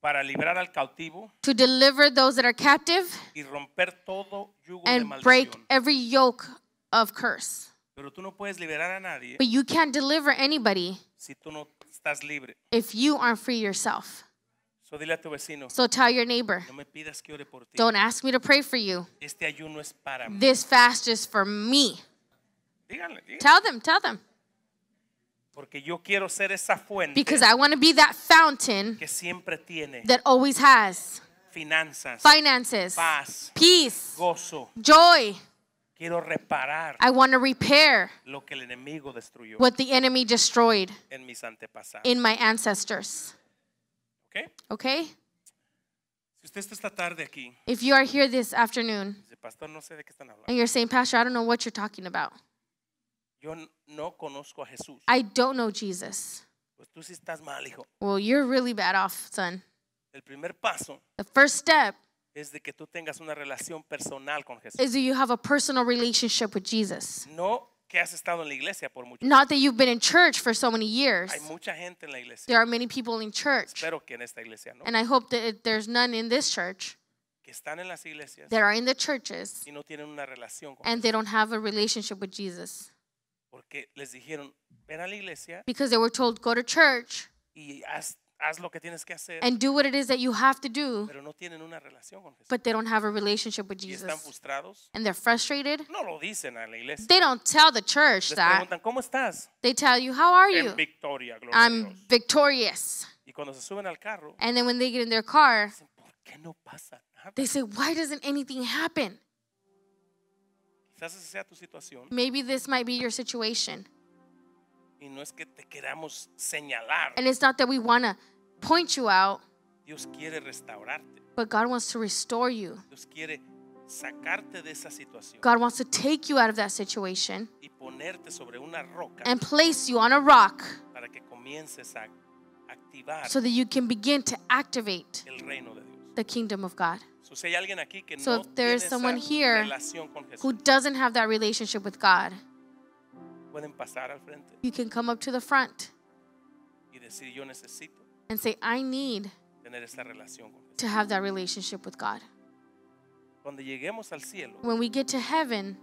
Para liberar al cautivo. To deliver those that are captive. Y romper todo yugo de maldición. And break every yoke of curse. Pero tú no puedes liberar a nadie. But you can't deliver anybody. Si tú no estás libre. If you aren't free yourself. So, dile a tu vecino, so tell your neighbor, no me pidas que ore por ti. don't ask me to pray for you. Este ayuno es para mí. This fast is for me. Díganle, díganle. Tell them, tell them. Porque yo quiero ser esa fuente because I want to be that fountain que siempre tiene that always has finances, finances, paz, peace, gozo, joy. Quiero reparar I want to repair lo que el enemigo destruyó what the enemy destroyed en mis antepasados. in my ancestors. Okay? Okay? Si usted está esta tarde aquí, If you are here this afternoon pastor, no sé de qué están hablando. and you're saying, Pastor, I don't know what you're talking about. Yo no conozco a Jesús. I don't know Jesus. Pues tú sí estás mal, hijo. Well, you're really bad off, son. El primer paso The first step es de que tú tengas una relación personal con Jesús. is that you have a personal relationship with Jesus. No que has estado en la iglesia por mucho Not that you've been in church for so many years. Hay mucha gente en la iglesia. There are many people in church. Espero que en esta iglesia no. And I hope that it, there's none in this church que están en las iglesias that are in the churches y no tienen una relación con and they don't have a relationship with Jesus. Porque les dijeron, ven a la iglesia Because they were told, go to church y haz Haz lo que tienes que hacer. and do what it is that you have to do, Pero no tienen una relación con Jesús. but they don't have a relationship with Y están Jesus. frustrados. And they're frustrated. No lo dicen a la iglesia. They don't tell the church Les that. preguntan, ¿cómo estás? They tell you, How are you? victoria, gloria I'm Dios. victorious. Y cuando se suben al carro, And then when they get in their car, dicen, ¿por qué no pasa nada? they say, Why doesn't anything happen? Quizás esa sea tu situación. Maybe this might be your situation. Y no es que te queramos señalar. And it's not that we want to point you out. Dios quiere restaurarte. But God wants to restore you. Dios quiere sacarte de esa situación. God wants to take you out of that situation. Y ponerte sobre una roca. And place you on a rock. Para que comiences a activar. So that you can begin to activate. El reino de Dios. The kingdom of God. So, si so no if there is someone here who doesn't have that relationship with God pueden pasar al frente. You can come up to the front y decir yo necesito and say, I need tener esa relación con to have that relationship with God. Cuando lleguemos al cielo, When we get to heaven,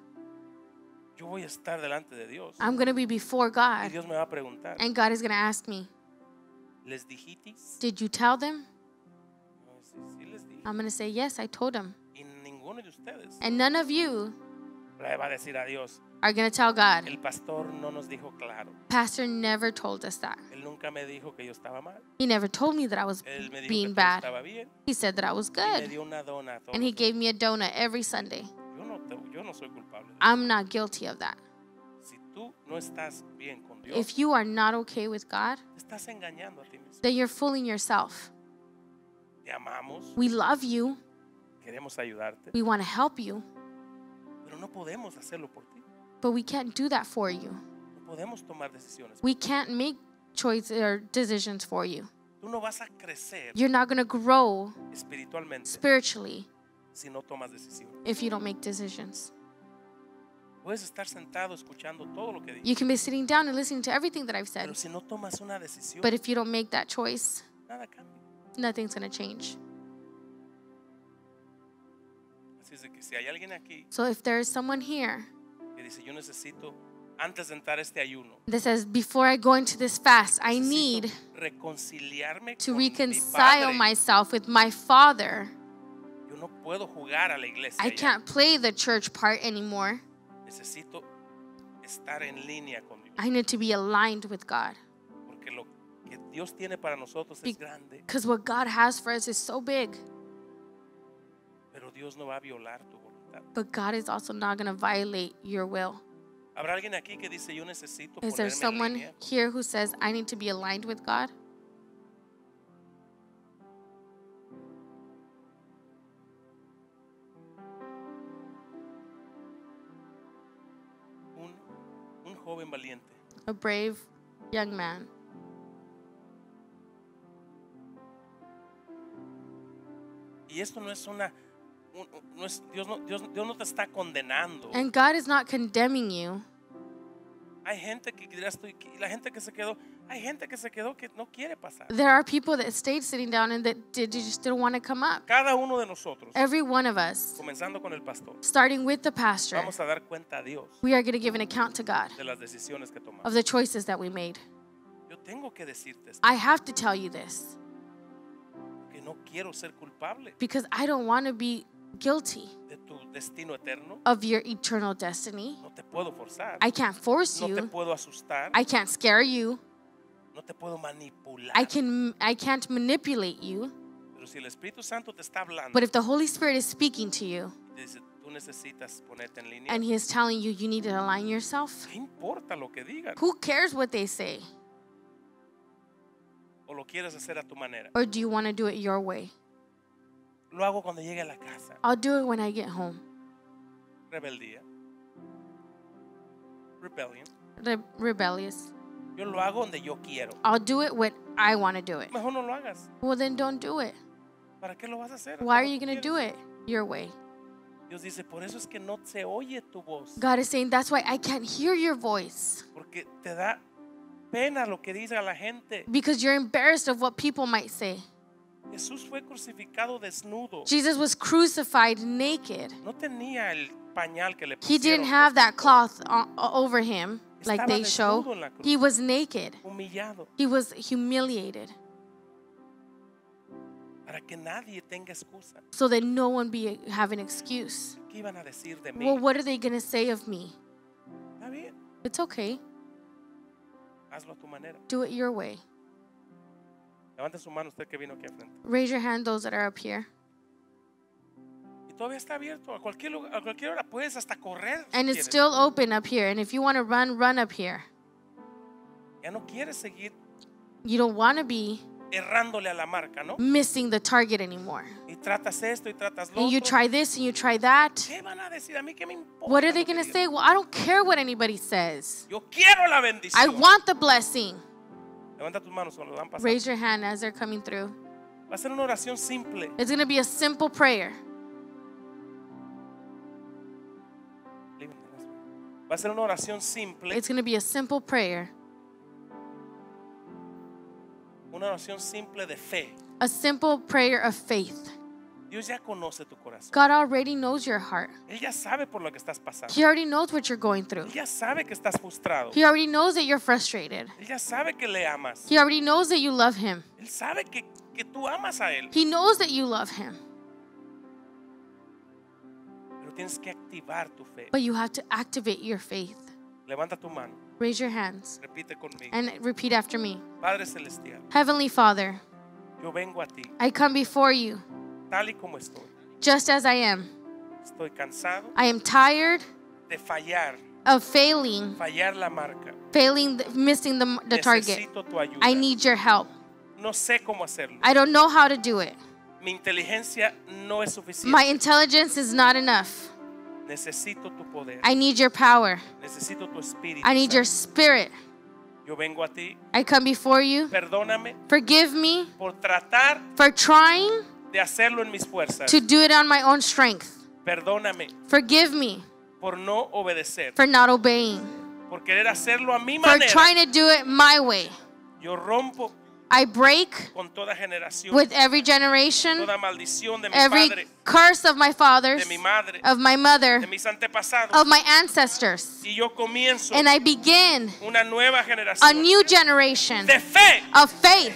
yo voy a estar delante de Dios. I'm going to be before y God, Dios me va a preguntar, and God is going to ask me, ¿les Did you tell them? I'm going to say, Yes, I told them. Y ninguno de ustedes And none of you va a decir are going to tell God. El pastor no nos dijo claro. Pastor never told us that. Él nunca me dijo que yo estaba mal. He never told me that I was Él me dijo being que bad. Estaba bien. He said that I was good. Y me dio una dona And he gave me a donut every Sunday. Yo no, yo no soy culpable. I'm not guilty of that. Si tú no estás bien con Dios, if you are not okay with God, estás engañando a ti mismo. then you're fooling yourself. Te amamos. We love you. Queremos ayudarte. We want to help you. Pero no podemos hacerlo por ti. But we can't do that for you. tomar We can't make choices or decisions for you. Tú no vas a You're not going to grow spiritually si no tomas if you don't make decisions. estar todo lo que You can be sitting down and listening to everything that I've said. Pero si no tomas una decisión, But if you don't make that choice, nada nothing's going to change. si hay aquí So if there is someone here dice, yo necesito antes de entrar este ayuno. This says before I go into this fast, I need reconciliarme to reconcile myself with my father. Yo no puedo jugar a la iglesia. I can't play the church part anymore. Necesito estar en línea con Dios. I need to be aligned with God. Porque lo que Dios tiene para nosotros es grande. Because what God has for us is so big. Pero Dios no va a violar tu voluntad. But God is also not going to violate your will. is there someone here who says, I need to be aligned with God? A brave young man. Y esto no es una Dios no te está condenando. And God is not condemning you. Hay gente que la gente que se quedó, hay gente que se quedó que no quiere pasar. There are people that stayed sitting down and that did, just didn't want to come up. Cada uno de nosotros. Every one of us. Comenzando con el pastor. Starting with the pastor. Vamos a dar cuenta a Dios. We are going to give an account to God. De las decisiones que tomamos. Of the choices that we made. Yo tengo que decirte esto. I have to tell you this. Que no quiero ser culpable. Because I don't want to be guilty of your eternal destiny. No I can't force no you. I can't scare you. No I, can, I can't manipulate you. Si hablando, but if the Holy Spirit is speaking to you, and He is telling you you need to align yourself, who cares what they say? Or do you want to do it your way? lo hago cuando llegue a la casa. I'll do it when I get home. Rebeldía. Rebellion. Re rebellious. Yo lo hago donde yo quiero. I'll do it when I want to do it. Mejor no lo hagas. Well, then don't do it. ¿Para qué lo vas a hacer? Why are you going to do it your way? Dios dice, por eso es que no se oye tu voz. God is saying that's why I can't hear your voice. Porque te da pena lo que dice la gente. Because you're embarrassed of what people might say. Jesús fue crucificado desnudo. Jesus was crucified naked. No tenía el pañal que le pusieron. He didn't have that cloth over him like they show. He was naked. Humillado. He was humiliated. Para que nadie tenga excusa. So that no one be have an excuse. ¿Qué iban a decir de mí? Well, what are they going to say of me? Está bien. It's okay. Hazlo a tu manera. Do it your way. Levante su mano usted que vino aquí Raise your hand, those that are up here. Y todavía está abierto. A cualquier, lugar, a cualquier hora puedes hasta correr. si And it's quieres. still open up here. And if you want to run, run up here. Ya no quieres seguir You don't want to be errándole a la marca, ¿no? missing the target anymore. Y tratas esto y tratas lo And you try this and you try that. ¿Qué van a decir? ¿A mí qué me importa? What are they going to say? Well, I don't care what anybody says. Yo quiero la bendición. I want the blessing. Levanta tus manos Raise your hand as they're coming through. Va a ser una oración simple. It's going to be a simple prayer. Va a ser una oración simple. It's going to be a simple prayer. Una oración simple de fe. A simple prayer of faith. Dios ya conoce tu corazón. God already knows your heart. Él ya sabe por lo que estás pasando. He already knows what you're going through. Él ya sabe que estás frustrado. He already knows that you're frustrated. Él ya sabe que le amas. He already knows that you love him. Él sabe que, que tú amas a él. He knows that you love him. Pero tienes que activar tu fe. But you have to activate your faith. Levanta tu mano. Raise your hands. Repite conmigo. And repeat after me. Padre celestial. Heavenly Father. Yo vengo a ti. I come before you tal y como estoy. Just as I am. Estoy cansado. I am tired. De fallar. Of failing. Fallar la marca. Failing, the, missing the, the target. I need your help. No sé cómo hacerlo. I don't know how to do it. Mi inteligencia no es suficiente. My intelligence is not enough. Necesito tu poder. I need your power. Necesito tu espíritu. I need your spirit. Yo vengo a ti. I come before you. Perdóname. Forgive me. Por tratar. For trying de hacerlo en mis fuerzas. to do it on my own strength. Perdóname Forgive me por no obedecer, for not obeying, por querer hacerlo a mi for trying to do it my way. Yo rompo I break con toda with every generation, toda maldición de mi every padre, curse of my fathers, de mi madre, of my mother, de mis of my ancestors. y yo And I begin una nueva a new generation de fe of faith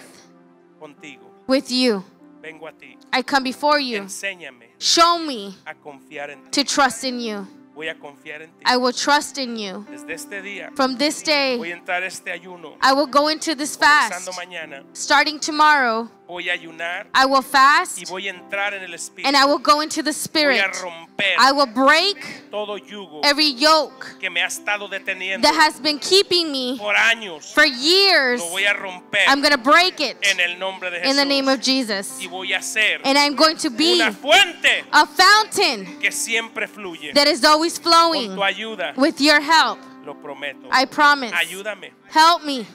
contigo. with you. Vengo a ti. I come before you. Enséñame Show me a confiar en ti. to trust in you. Voy a confiar en ti. I will trust in you. Desde este día, From this day, voy a entrar este ayuno, I will go into this fast. Mañana, starting tomorrow, Voy a ayunar. I will fast. Y voy a entrar en el espíritu. And I will go into the spirit. Voy a romper I will break todo yugo every yoke que me ha estado deteniendo that has been keeping me por años. For years. Lo voy a romper. I'm going to break it en el nombre de Jesús. in the name of Jesus. Y voy a ser and I'm going to be una fuente a fountain que siempre fluye. that is always flowing con tu ayuda. with your help. Lo prometo. I promise. Ayúdame. Help me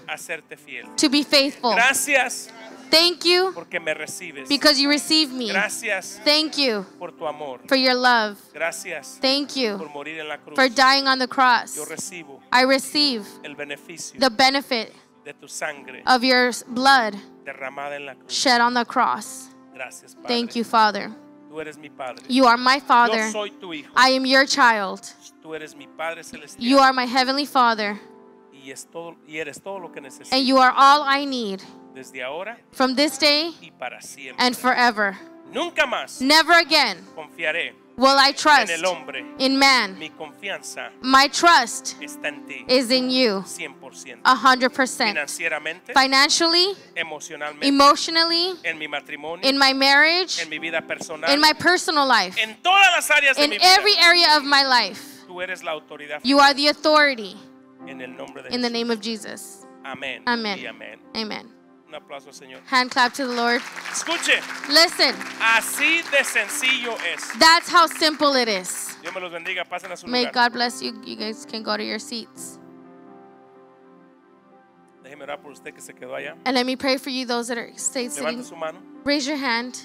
to be faithful. Gracias. Thank you porque me recibes. because you receive me. Gracias Thank you por tu amor. for your love. Gracias Thank you por morir en la cruz. for dying on the cross. Yo recibo I receive el beneficio the benefit de tu sangre of your blood derramada en la cruz. shed on the cross. Gracias, Padre. Thank you, Father. Tú eres mi padre. You are my Yo Father. soy tu hijo. I am your child. Tú eres mi Padre celestial. You are my heavenly Father, y, es todo, y eres todo lo que necesito. and you are all I need desde ahora from this day y para siempre. and forever. Nunca más Never again confiaré will I trust en el hombre. in man. Mi confianza My trust está en ti. is in you 100%. 100%. Financially, emocionalmente, emotionally, en mi matrimonio, in my marriage, en mi vida personal, in my personal life, en todas las áreas in de mi vida. every area of my life. Tú eres la autoridad. You are the authority in the name of Jesus. Amen. Amen. Amen. Un aplauso Señor. Hand clap to the Lord. Escuche. Listen. Así de sencillo es. That's how simple it is. Dios me los bendiga. Pasen a su May lugar. God bless you. You guys can go to your seats. Déjeme orar por usted que se quedó allá. And let me pray for you, those that are stayed Levante sitting. su mano. Raise your hand.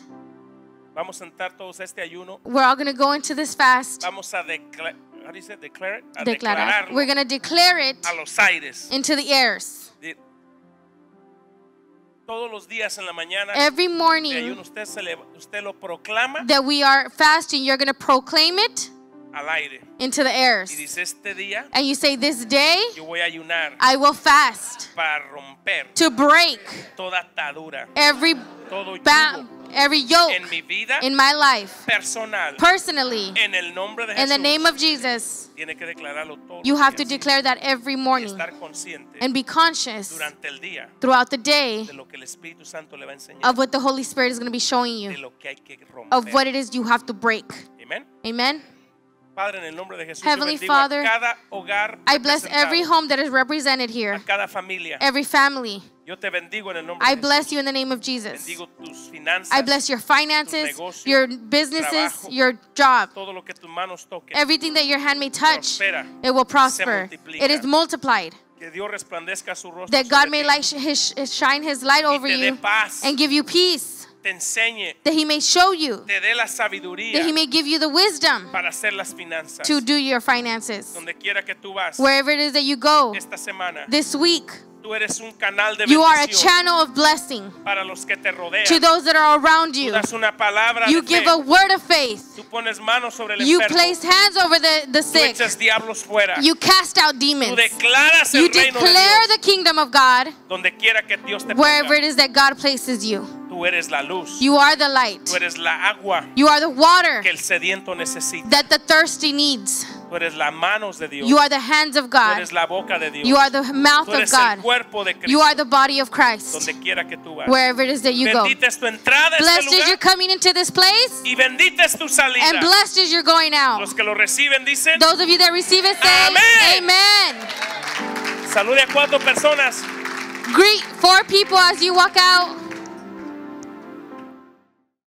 Vamos a sentar todos este ayuno. We're all going to go into this fast. Vamos a declarar. How do you say declare it? Declarar. We're going to declare it a los aires. into the airs todos los días en la mañana every morning ayuno, usted, se le, usted lo proclama that we are fasting, you're going to proclaim it al aire. into the air. este and you say, This day yo voy a ayunar I will fast para romper to break toda atadura, every todo yugo every yoke en mi vida, in my life, personal, personally, en el de Jesús, in the name of Jesus, you have to declare that every morning and be conscious día, throughout the day of what the Holy Spirit is going to be showing you, of what it is you have to break. Amen. Amen. Padre, Jesús, Heavenly Father, I bless every home that is represented here, every family. I bless you in the name of Jesus. I bless your finances, your businesses, your job. Everything that your hand may touch, it will prosper. It is multiplied. That God may light his, shine His light over you and give you peace that he may show you, that he may give you the wisdom to do your finances. Wherever it is that you go this week, Tú eres un canal de you are a channel of blessing para los que te to those that are around you. Tú das una palabra you de give fe. a word of faith. Tú pones manos sobre el you enfermo. place hands over the, the sick. Tú echas diablos fuera. You cast out demons. Tú declaras el you reino declare de Dios. the kingdom of God Donde quiera que Dios te wherever ponga. it is that God places you. Tú eres la luz. You are the light. Tú eres la agua you are the water que el sediento necesita. that the thirsty needs de Dios. You are the hands of God. la boca de Dios. You are the mouth of God. You are the body of Christ. Wherever it is that you go. blessed is your coming into this place. And blessed is your going out. Those of you that receive it say Amén. Amen. Greet four people as you walk out.